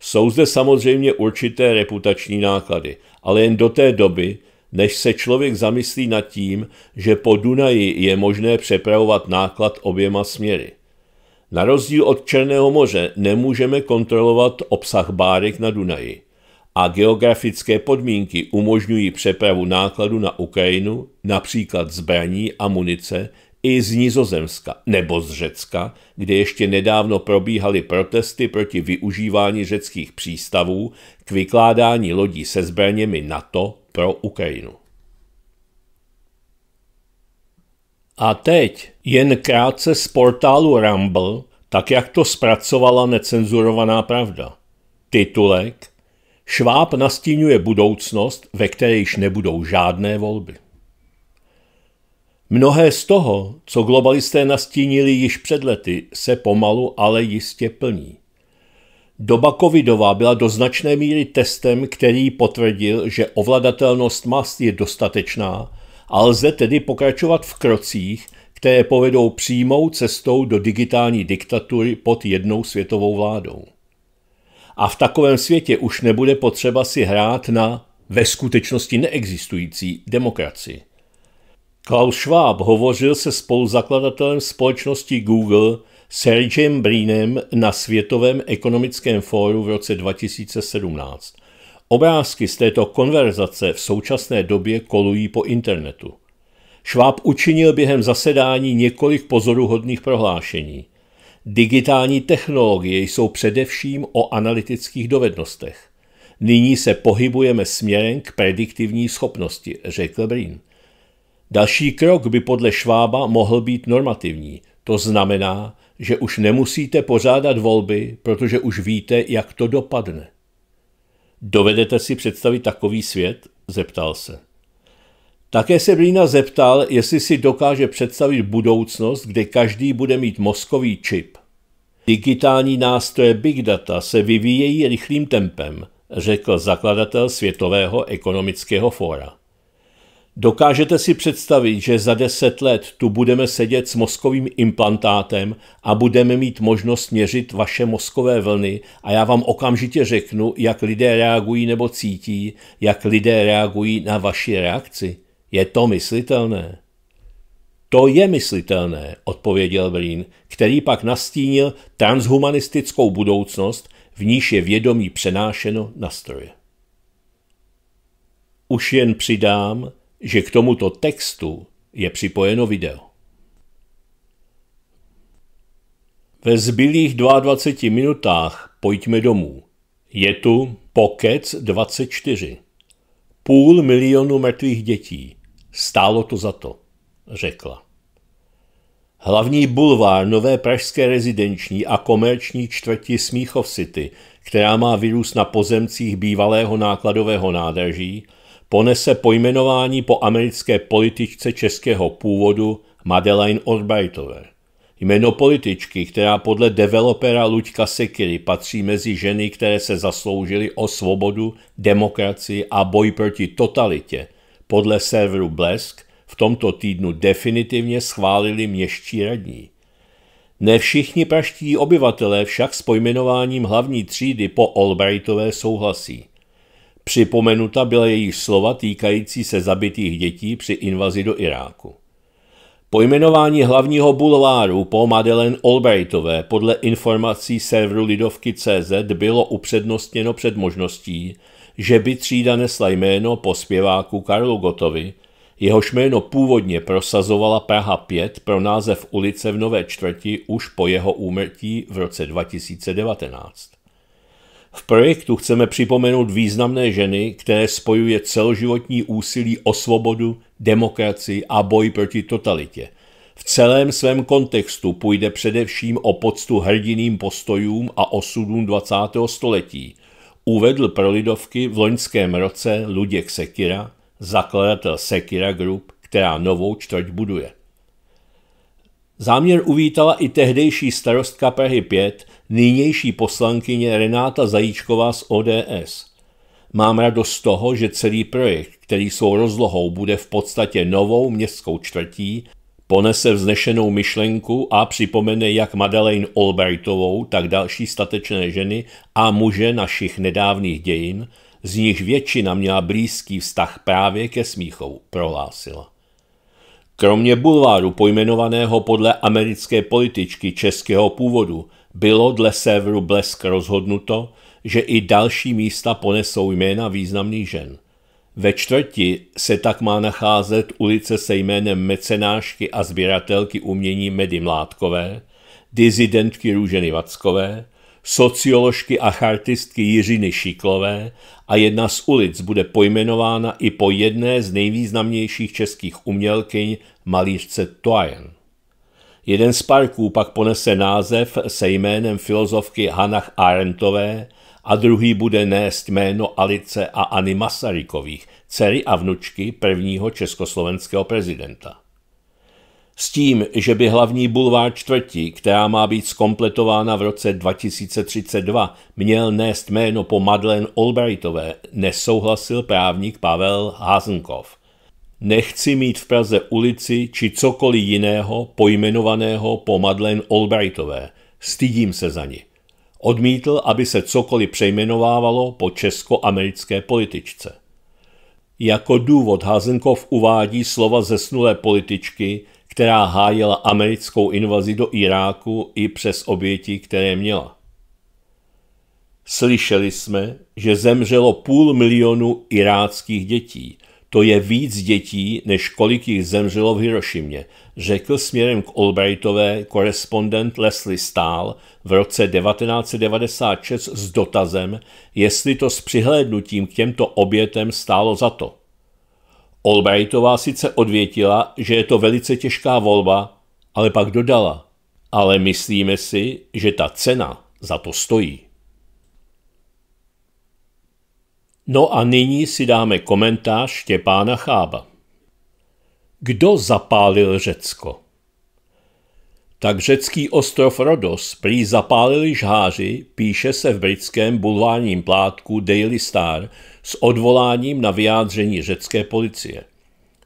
Jsou zde samozřejmě určité reputační náklady, ale jen do té doby, než se člověk zamyslí nad tím, že po Dunaji je možné přepravovat náklad oběma směry. Na rozdíl od Černého moře nemůžeme kontrolovat obsah bárek na Dunaji a geografické podmínky umožňují přepravu nákladu na Ukrajinu, například zbraní a munice, i z Nizozemska nebo z Řecka, kde ještě nedávno probíhaly protesty proti využívání řeckých přístavů k vykládání lodí se zbraněmi NATO pro Ukrajinu. A teď jen krátce z portálu Rumble, tak jak to zpracovala necenzurovaná pravda. Titulek Šváb nastínuje budoucnost, ve které již nebudou žádné volby. Mnohé z toho, co globalisté nastínili již před lety, se pomalu, ale jistě plní. Doba covidová byla do značné míry testem, který potvrdil, že ovladatelnost mast je dostatečná a lze tedy pokračovat v krocích, které povedou přímou cestou do digitální diktatury pod jednou světovou vládou. A v takovém světě už nebude potřeba si hrát na ve skutečnosti neexistující demokracii. Klaus Schwab hovořil se spoluzakladatelem společnosti Google Sergem Brinem na Světovém ekonomickém fóru v roce 2017. Obrázky z této konverzace v současné době kolují po internetu. Šváb učinil během zasedání několik pozoruhodných prohlášení. Digitální technologie jsou především o analytických dovednostech. Nyní se pohybujeme směrem k prediktivní schopnosti, řekl Brin. Další krok by podle Švába mohl být normativní, to znamená, že už nemusíte pořádat volby, protože už víte, jak to dopadne. Dovedete si představit takový svět? zeptal se. Také se Brýna zeptal, jestli si dokáže představit budoucnost, kde každý bude mít mozkový čip. Digitální nástroje Big Data se vyvíjejí rychlým tempem, řekl zakladatel Světového ekonomického fóra. Dokážete si představit, že za deset let tu budeme sedět s mozkovým implantátem a budeme mít možnost měřit vaše mozkové vlny a já vám okamžitě řeknu, jak lidé reagují nebo cítí, jak lidé reagují na vaši reakci. Je to myslitelné? To je myslitelné, odpověděl Breen, který pak nastínil transhumanistickou budoucnost, v níž je vědomí přenášeno na stroje. Už jen přidám, že k tomuto textu je připojeno video. Ve zbylých 22 minutách pojďme domů. Je tu Pokec 24. Půl milionu mrtvých dětí. Stálo to za to, řekla. Hlavní bulvár nové pražské rezidenční a komerční čtvrti Smíchov City, která má vyrůst na pozemcích bývalého nákladového nádraží, ponese pojmenování po americké političce českého původu Madeleine Albrightové. Jméno političky, která podle developera Luďka Sekiry patří mezi ženy, které se zasloužily o svobodu, demokracii a boj proti totalitě, podle serveru Blesk v tomto týdnu definitivně schválili měští radní. Ne všichni praští obyvatelé však s pojmenováním hlavní třídy po Albrightové souhlasí – Připomenuta byla její slova týkající se zabitých dětí při invazi do Iráku. Pojmenování hlavního bulváru po Madeleine Albrightové podle informací serveru Lidovky CZ bylo upřednostněno před možností, že by třída nesla jméno po zpěváku Karlu Gotovi, jehož jméno původně prosazovala Praha 5 pro název ulice v Nové čtvrti už po jeho úmrtí v roce 2019. V projektu chceme připomenout významné ženy, které spojuje celoživotní úsilí o svobodu, demokracii a boj proti totalitě. V celém svém kontextu půjde především o poctu hrdiným postojům a osudům 20. století, uvedl pro Lidovky v loňském roce Luděk Sekira, zakladatel Sekira Group, která novou čtvrť buduje. Záměr uvítala i tehdejší starostka Prahy 5, nynější poslankyně Renáta Zajíčková z ODS. Mám radost z toho, že celý projekt, který svou rozlohou bude v podstatě novou městskou čtvrtí, ponese vznešenou myšlenku a připomene jak Madeleine Albrightovou, tak další statečné ženy a muže našich nedávných dějin, z nich většina měla blízký vztah právě ke Smíchovu, prohlásila. Kromě bulváru pojmenovaného podle americké političky českého původu bylo dle severu Blesk rozhodnuto, že i další místa ponesou jména významných žen. Ve čtvrti se tak má nacházet ulice se jménem mecenášky a sběratelky umění Medy Mládkové, dizidentky Růženy Vackové, socioložky a chartistky Jiřiny Šiklové a jedna z ulic bude pojmenována i po jedné z nejvýznamnějších českých umělkyň malířce Toyen. Jeden z parků pak ponese název se jménem filozofky Hanach Arentové a druhý bude nést jméno Alice a Anny Masarykových, dcery a vnučky prvního československého prezidenta s tím, že by hlavní bulvár čtvrtí, která má být skompletována v roce 2032, měl nést jméno po Madeleine Albrightové, nesouhlasil právník Pavel Hazenkov. Nechci mít v Praze ulici či cokoliv jiného pojmenovaného po Madeleine Albrightové. Stydím se za ní. Odmítl, aby se cokoliv přejmenovávalo po česko-americké političce. Jako důvod Hazenkov uvádí slova zesnulé političky, která hájela americkou invazi do Iráku i přes oběti, které měla. Slyšeli jsme, že zemřelo půl milionu iráckých dětí. To je víc dětí, než kolik jich zemřelo v Hirošimě, řekl směrem k Albrightové korespondent Leslie Stahl v roce 1996 s dotazem, jestli to s přihlédnutím k těmto obětem stálo za to. Albrightová sice odvětila, že je to velice těžká volba, ale pak dodala. Ale myslíme si, že ta cena za to stojí. No a nyní si dáme komentář Štěpána Chába. Kdo zapálil Řecko? Tak řecký ostrov Rodos prý zapálili žháři, píše se v britském bulvárním plátku Daily Star s odvoláním na vyjádření řecké policie.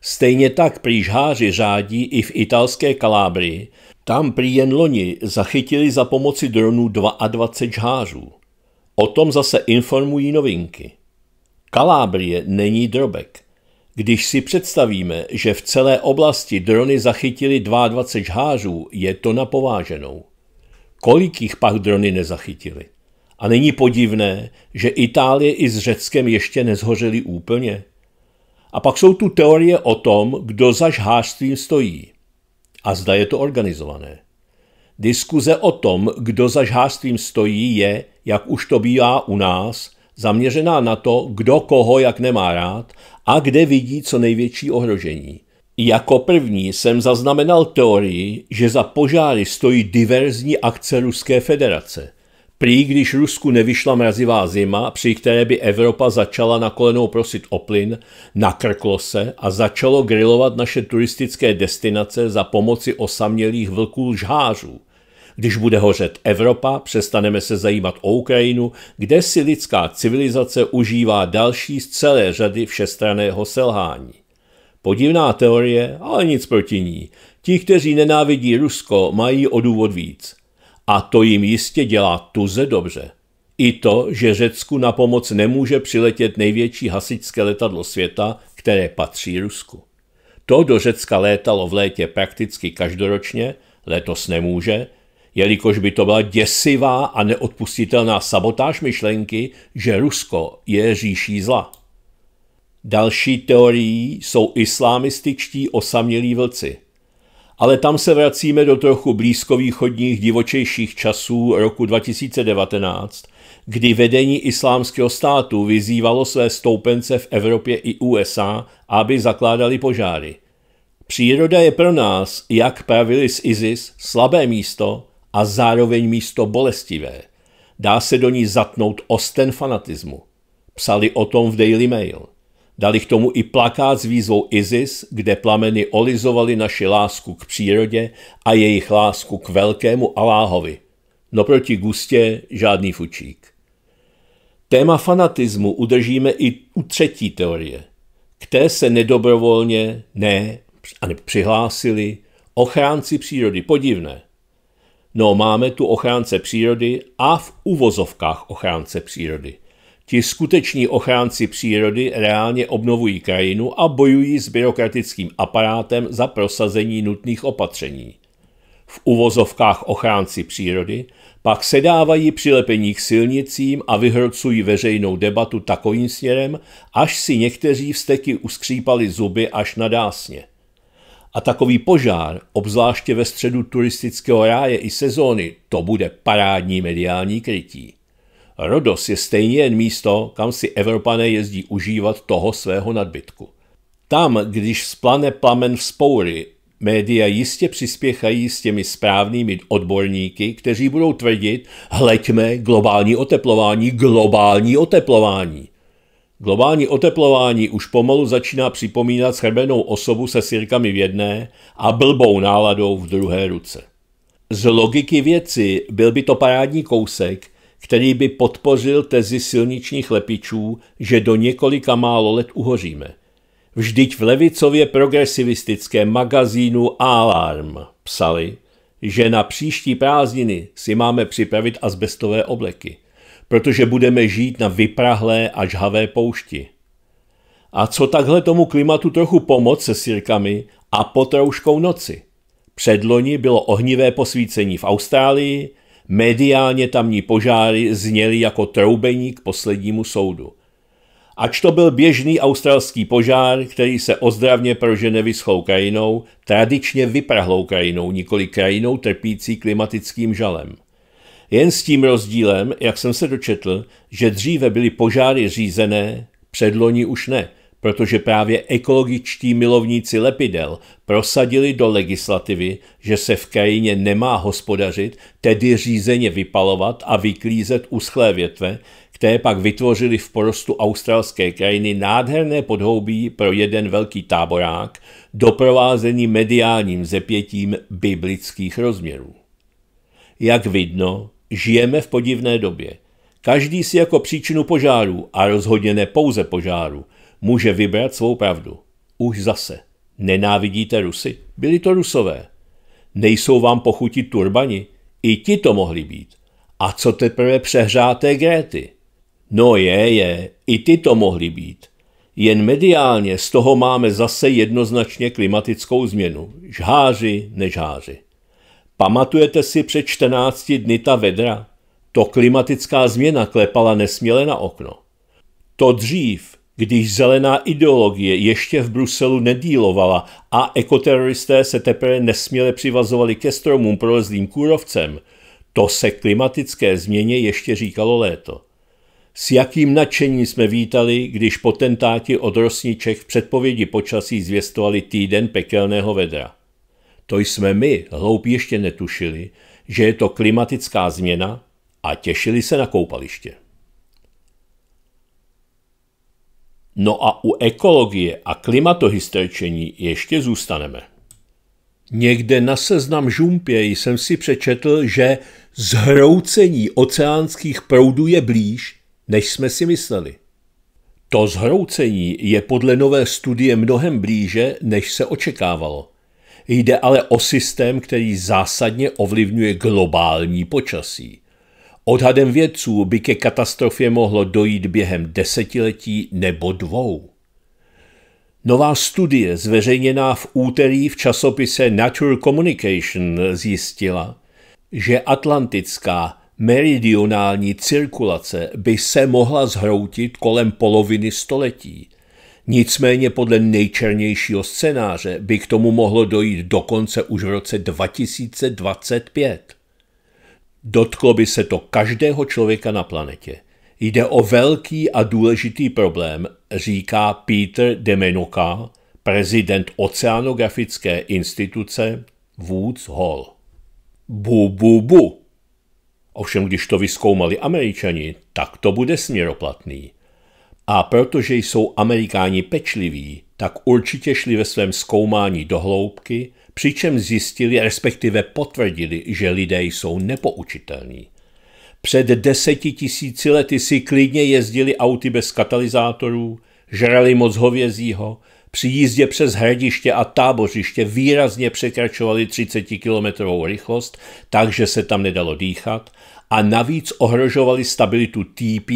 Stejně tak prý žháři řádí i v italské Kalábrii, tam prý jen loni zachytili za pomoci dronů 22 žhářů. O tom zase informují novinky. Kalábrie není drobek. Když si představíme, že v celé oblasti drony zachytili 22 žhářů, je to napováženou. Kolik jich pak drony nezachytili? A není podivné, že Itálie i s Řeckem ještě nezhořely úplně. A pak jsou tu teorie o tom, kdo za žhářstvím stojí. A zda je to organizované. Diskuze o tom, kdo za žhářstvím stojí, je, jak už to bývá u nás, zaměřená na to, kdo koho jak nemá rád a kde vidí co největší ohrožení. Jako první jsem zaznamenal teorii, že za požáry stojí diverzní akce Ruské federace – Prý, když Rusku nevyšla mrazivá zima, při které by Evropa začala na kolenou prosit o plyn, nakrklo se a začalo grilovat naše turistické destinace za pomoci osamělých vlků žhářů. Když bude hořet Evropa, přestaneme se zajímat o Ukrajinu, kde si lidská civilizace užívá další z celé řady všestraného selhání. Podivná teorie, ale nic proti ní. Ti, kteří nenávidí Rusko, mají o důvod víc – a to jim jistě dělá tuze dobře. I to, že Řecku na pomoc nemůže přiletět největší hasičské letadlo světa, které patří Rusku. To do Řecka létalo v létě prakticky každoročně, letos nemůže, jelikož by to byla děsivá a neodpustitelná sabotáž myšlenky, že Rusko je říší zla. Další teorií jsou islámističtí osamělí vlci – ale tam se vracíme do trochu blízkovýchodních divočejších časů roku 2019, kdy vedení islámského státu vyzývalo své stoupence v Evropě i USA, aby zakládali požáry. Příroda je pro nás, jak pravili s ISIS, slabé místo a zároveň místo bolestivé. Dá se do ní zatnout osten fanatismu. Psali o tom v Daily Mail. Dali k tomu i plakát s výzvou ISIS, kde plameny olizovaly naši lásku k přírodě a jejich lásku k velkému Aláhovi. No proti gustě žádný fučík. Téma fanatismu udržíme i u třetí teorie. které se nedobrovolně, ne, přihlásili ochránci přírody. Podivné. No máme tu ochránce přírody a v uvozovkách ochránce přírody. Ti skuteční ochránci přírody reálně obnovují krajinu a bojují s byrokratickým aparátem za prosazení nutných opatření. V uvozovkách ochránci přírody pak sedávají přilepení k silnicím a vyhrocují veřejnou debatu takovým směrem, až si někteří vsteky uskřípali zuby až na dásně. A takový požár, obzvláště ve středu turistického ráje i sezóny, to bude parádní mediální krytí. Rodos je stejně jen místo, kam si Evropané jezdí užívat toho svého nadbytku. Tam, když splane plamen vzpoury, média jistě přispěchají s těmi správnými odborníky, kteří budou tvrdit, hleďme globální oteplování, globální oteplování. Globální oteplování už pomalu začíná připomínat schrbenou osobu se sirkami v jedné a blbou náladou v druhé ruce. Z logiky věci byl by to parádní kousek, který by podpořil tezi silničních lepičů, že do několika málo let uhoříme. Vždyť v levicově progresivistickém magazínu Alarm psali, že na příští prázdniny si máme připravit asbestové obleky, protože budeme žít na vyprahlé a žhavé poušti. A co takhle tomu klimatu trochu pomoc se sirkami a potrouškou noci? Předloni bylo ohnivé posvícení v Austrálii, Mediálně tamní požáry zněly jako troubení k poslednímu soudu. Ač to byl běžný australský požár, který se ozdravně prožene vyschou krajinou, tradičně vyprahlou krajinou, nikoli krajinou trpící klimatickým žalem. Jen s tím rozdílem, jak jsem se dočetl, že dříve byly požáry řízené, předloni už ne – protože právě ekologičtí milovníci lepidel prosadili do legislativy, že se v krajině nemá hospodařit, tedy řízeně vypalovat a vyklízet uschlé větve, které pak vytvořili v porostu australské krajiny nádherné podhoubí pro jeden velký táborák, doprovázený mediálním zepětím biblických rozměrů. Jak vidno, žijeme v podivné době. Každý si jako příčinu požáru, a rozhodně ne pouze požáru, může vybrat svou pravdu. Už zase. Nenávidíte Rusy? Byli to Rusové. Nejsou vám pochutí turbani? I ti to mohli být. A co teprve přehřáté Gréty? No je, je, i ty to mohli být. Jen mediálně z toho máme zase jednoznačně klimatickou změnu. Žháři, nežháři. Pamatujete si před 14 dny ta vedra? To klimatická změna klepala nesměle na okno. To dřív, když zelená ideologie ještě v Bruselu nedílovala a ekoteroristé se teprve nesměle přivazovali ke stromům prolezlým kůrovcem, to se klimatické změně ještě říkalo léto. S jakým nadšením jsme vítali, když potentáti od Rosniček v předpovědi počasí zvěstovali týden pekelného vedra. To jsme my, hloupí ještě netušili, že je to klimatická změna a těšili se na koupaliště. No a u ekologie a klimatohysterčení ještě zůstaneme. Někde na seznam žumpě jsem si přečetl, že zhroucení oceánských proudů je blíž, než jsme si mysleli. To zhroucení je podle nové studie mnohem blíže, než se očekávalo. Jde ale o systém, který zásadně ovlivňuje globální počasí. Odhadem vědců by ke katastrofě mohlo dojít během desetiletí nebo dvou. Nová studie, zveřejněná v úterý v časopise Nature Communication, zjistila, že atlantická meridionální cirkulace by se mohla zhroutit kolem poloviny století. Nicméně podle nejčernějšího scénáře by k tomu mohlo dojít dokonce už v roce 2025. Dotklo by se to každého člověka na planetě. Jde o velký a důležitý problém, říká Peter Demenoka, prezident oceanografické instituce Woods Hall. Bu, bu, bu. Ovšem, když to vyskoumali američani, tak to bude směroplatný. A protože jsou amerikáni pečliví, tak určitě šli ve svém zkoumání do hloubky přičem zjistili, respektive potvrdili, že lidé jsou nepoučitelní. Před deseti tisíci lety si klidně jezdili auty bez katalyzátorů, žrali moc hovězího, při jízdě přes hradiště a tábořiště výrazně překračovali 30 kilometrovou rychlost, takže se tam nedalo dýchat a navíc ohrožovaly stabilitu TP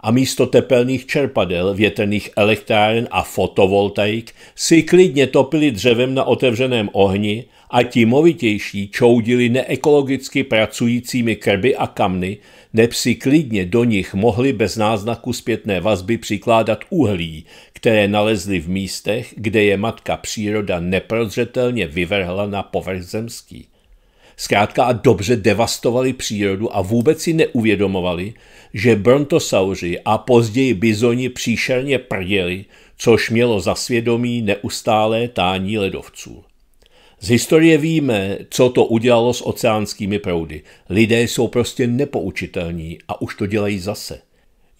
a místo tepelných čerpadel, větrných elektráren a fotovoltaik si klidně topili dřevem na otevřeném ohni a ti movitější čoudili neekologicky pracujícími krby a kamny, neb si klidně do nich mohli bez náznaku zpětné vazby přikládat uhlí, které nalezli v místech, kde je matka příroda neprozřetelně vyvrhla na povrch zemský zkrátka a dobře devastovali přírodu a vůbec si neuvědomovali, že brontosauři a později bizoni příšerně prděli, což mělo za svědomí neustálé tání ledovců. Z historie víme, co to udělalo s oceánskými proudy. Lidé jsou prostě nepoučitelní a už to dělají zase.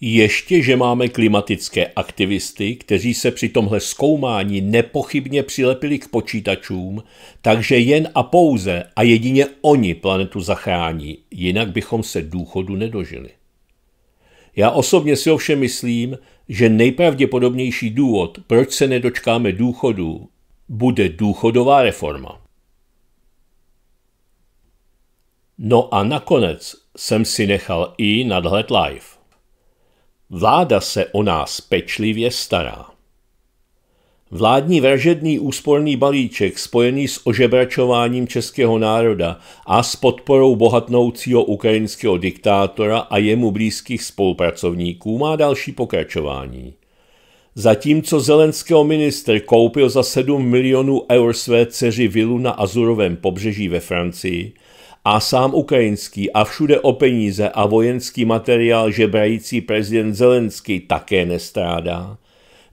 Ještě, že máme klimatické aktivisty, kteří se při tomhle zkoumání nepochybně přilepili k počítačům, takže jen a pouze a jedině oni planetu zachrání, jinak bychom se důchodu nedožili. Já osobně si ovšem myslím, že nejpravděpodobnější důvod, proč se nedočkáme důchodu, bude důchodová reforma. No a nakonec jsem si nechal i nadhled live. Vláda se o nás pečlivě stará. Vládní vražedný úsporný balíček spojený s ožebračováním českého národa a s podporou bohatnoucího ukrajinského diktátora a jemu blízkých spolupracovníků má další pokračování. Zatímco Zelenského minister koupil za 7 milionů eur své dceři vilu na Azurovém pobřeží ve Francii – a sám ukrajinský a všude o peníze a vojenský materiál žebrající prezident Zelenský také nestrádá,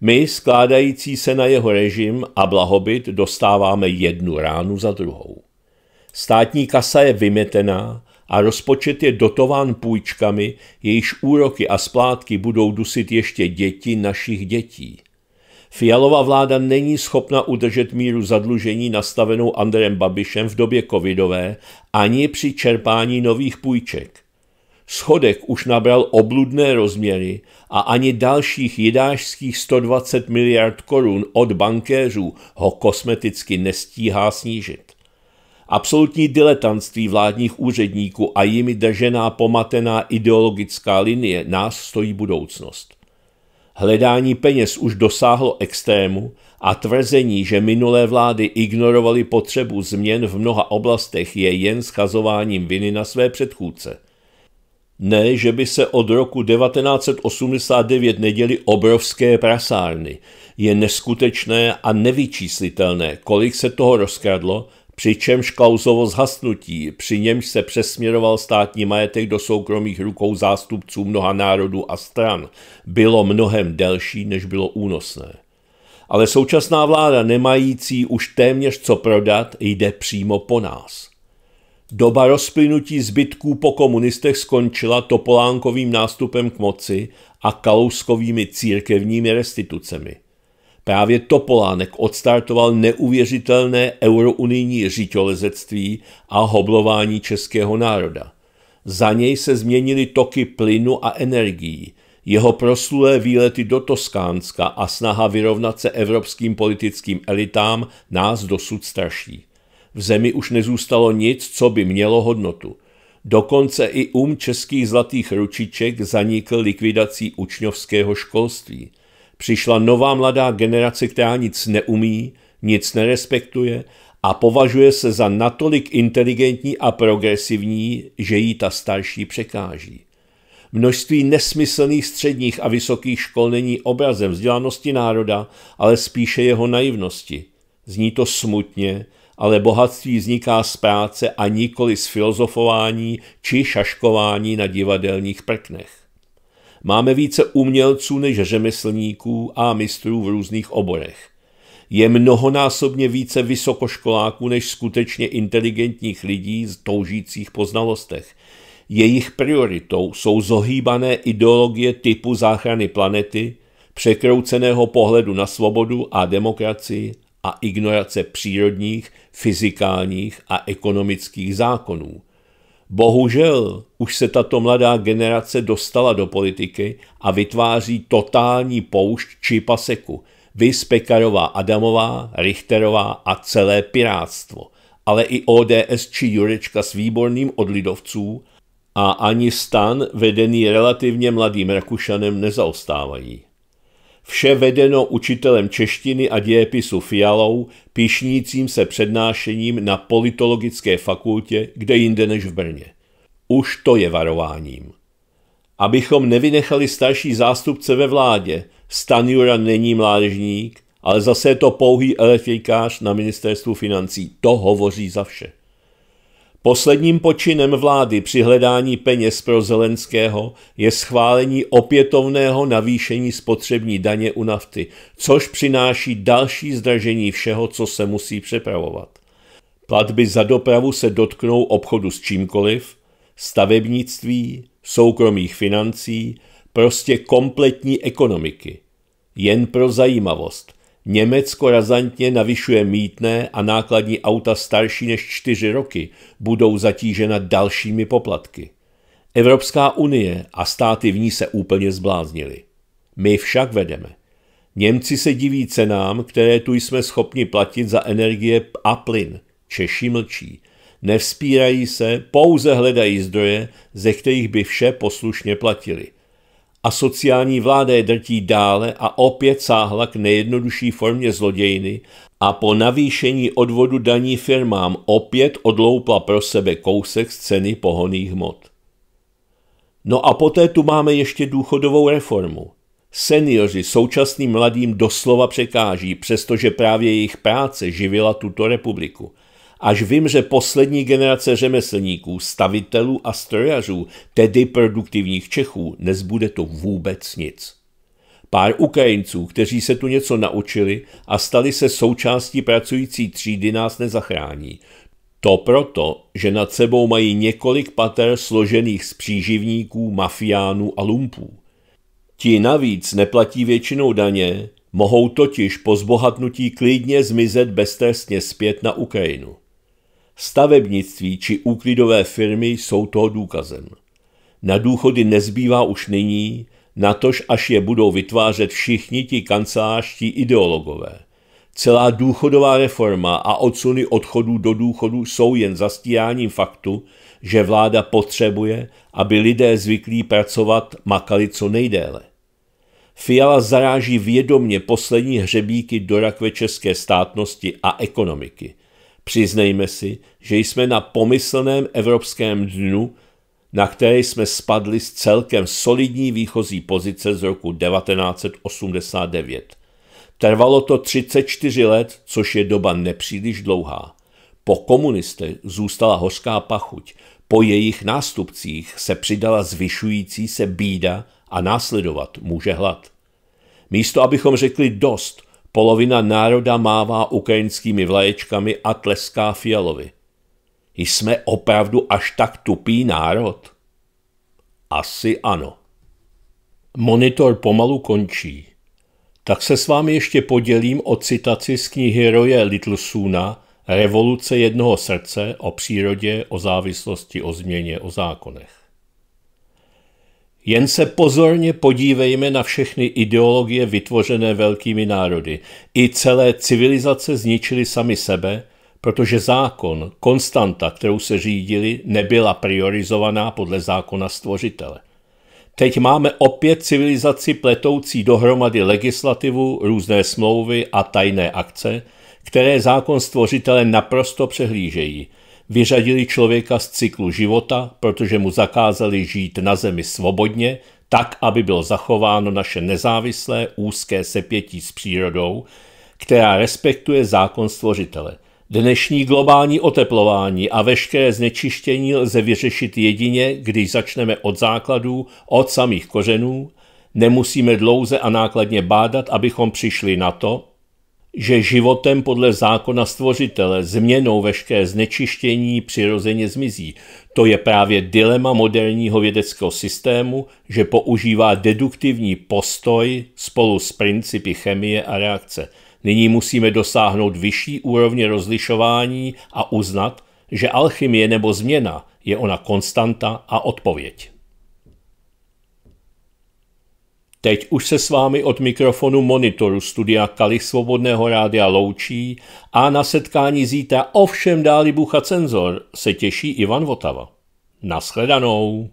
my, skládající se na jeho režim a blahobyt, dostáváme jednu ránu za druhou. Státní kasa je vymetená a rozpočet je dotován půjčkami, jejichž úroky a splátky budou dusit ještě děti našich dětí. Fialová vláda není schopna udržet míru zadlužení nastavenou Andrem Babišem v době covidové ani při čerpání nových půjček. Schodek už nabral obludné rozměry a ani dalších jidášských 120 miliard korun od bankéřů ho kosmeticky nestíhá snížit. Absolutní diletantství vládních úředníků a jimi držená pomatená ideologická linie nás stojí budoucnost. Hledání peněz už dosáhlo extrému a tvrzení, že minulé vlády ignorovaly potřebu změn v mnoha oblastech, je jen schazováním viny na své předchůdce. Ne, že by se od roku 1989 neděly obrovské prasárny. Je neskutečné a nevyčíslitelné, kolik se toho rozkradlo přičemž kauzovo zhasnutí, při němž se přesměroval státní majetek do soukromých rukou zástupců mnoha národů a stran, bylo mnohem delší, než bylo únosné. Ale současná vláda, nemající už téměř co prodat, jde přímo po nás. Doba rozplynutí zbytků po komunistech skončila Topolánkovým nástupem k moci a Kalouskovými církevními restitucemi – Právě Topolánek odstartoval neuvěřitelné eurounijní řítolezectví a hoblování českého národa. Za něj se změnily toky plynu a energií, jeho proslulé výlety do Toskánska a snaha vyrovnat se evropským politickým elitám nás dosud straší. V zemi už nezůstalo nic, co by mělo hodnotu. Dokonce i um českých zlatých ručiček zanikl likvidací učňovského školství – Přišla nová mladá generace, která nic neumí, nic nerespektuje a považuje se za natolik inteligentní a progresivní, že jí ta starší překáží. Množství nesmyslných středních a vysokých škol není obrazem vzdělanosti národa, ale spíše jeho naivnosti. Zní to smutně, ale bohatství vzniká z práce a nikoli z filozofování či šaškování na divadelních prknech. Máme více umělců než řemeslníků a mistrů v různých oborech. Je mnohonásobně více vysokoškoláků než skutečně inteligentních lidí z toužících poznalostech. Jejich prioritou jsou zohýbané ideologie typu záchrany planety, překrouceného pohledu na svobodu a demokracii a ignorace přírodních, fyzikálních a ekonomických zákonů, Bohužel už se tato mladá generace dostala do politiky a vytváří totální poušť či paseku, vys Pekarová Adamová, Richterová a celé piráctvo, ale i ODS či Jurečka s výborným od lidovců a ani stan vedený relativně mladým Rakušanem nezaostávají. Vše vedeno učitelem češtiny a dějepisu Fialou, pišnícím se přednášením na politologické fakultě, kde jinde než v Brně. Už to je varováním. Abychom nevynechali starší zástupce ve vládě, Stanjura není mládežník, ale zase je to pouhý elektrikář na ministerstvu financí. To hovoří za vše. Posledním počinem vlády při hledání peněz pro Zelenského je schválení opětovného navýšení spotřební daně u nafty, což přináší další zdražení všeho, co se musí přepravovat. Platby za dopravu se dotknou obchodu s čímkoliv, stavebnictví, soukromých financí, prostě kompletní ekonomiky. Jen pro zajímavost. Německo razantně navyšuje mítné a nákladní auta starší než čtyři roky budou zatížena dalšími poplatky. Evropská unie a státy v ní se úplně zbláznili. My však vedeme. Němci se diví cenám, které tu jsme schopni platit za energie a plyn. Češi mlčí. Nevzpírají se, pouze hledají zdroje, ze kterých by vše poslušně platili a sociální vláda je drtí dále a opět sáhla k nejjednodušší formě zlodějiny a po navýšení odvodu daní firmám opět odloupla pro sebe kousek z ceny pohoných hmot. No a poté tu máme ještě důchodovou reformu. Seniori současným mladým doslova překáží, přestože právě jejich práce živila tuto republiku – až vím, že poslední generace řemeslníků, stavitelů a strojařů, tedy produktivních Čechů, nezbude to vůbec nic. Pár Ukrajinců, kteří se tu něco naučili a stali se součástí pracující třídy, nás nezachrání. To proto, že nad sebou mají několik pater složených z příživníků, mafiánů a lumpů. Ti navíc neplatí většinou daně, mohou totiž po zbohatnutí klidně zmizet beztrestně zpět na Ukrajinu. Stavebnictví či úklidové firmy jsou toho důkazem. Na důchody nezbývá už nyní, natož až je budou vytvářet všichni ti kancelářští ideologové. Celá důchodová reforma a odsuny odchodů do důchodu jsou jen zastíráním faktu, že vláda potřebuje, aby lidé zvyklí pracovat makali co nejdéle. Fiala zaráží vědomně poslední hřebíky do rakve české státnosti a ekonomiky – Přiznejme si, že jsme na pomyslném evropském dnu, na které jsme spadli z celkem solidní výchozí pozice z roku 1989. Trvalo to 34 let, což je doba nepříliš dlouhá. Po komunistech zůstala hořká pachuť, po jejich nástupcích se přidala zvyšující se bída a následovat může hlad. Místo abychom řekli dost, Polovina národa mává ukrajinskými vlaječkami a tleská Fialovi. Jsme opravdu až tak tupý národ? Asi ano. Monitor pomalu končí. Tak se s vámi ještě podělím o citaci z knihy Roje Suna Revoluce jednoho srdce o přírodě, o závislosti, o změně, o zákonech. Jen se pozorně podívejme na všechny ideologie vytvořené velkými národy. I celé civilizace zničili sami sebe, protože zákon, konstanta, kterou se řídili, nebyla priorizovaná podle zákona stvořitele. Teď máme opět civilizaci pletoucí dohromady legislativu, různé smlouvy a tajné akce, které zákon stvořitele naprosto přehlížejí – vyřadili člověka z cyklu života, protože mu zakázali žít na zemi svobodně, tak, aby bylo zachováno naše nezávislé úzké sepětí s přírodou, která respektuje zákon stvořitele. Dnešní globální oteplování a veškeré znečištění lze vyřešit jedině, když začneme od základů, od samých kořenů, nemusíme dlouze a nákladně bádat, abychom přišli na to, že životem podle zákona stvořitele změnou veškeré znečištění přirozeně zmizí. To je právě dilema moderního vědeckého systému, že používá deduktivní postoj spolu s principy chemie a reakce. Nyní musíme dosáhnout vyšší úrovně rozlišování a uznat, že alchymie nebo změna je ona konstanta a odpověď. Teď už se s vámi od mikrofonu monitoru studia Kali Svobodného rádia loučí a na setkání zítra ovšem dáli bucha cenzor se těší Ivan Votava. Naschledanou.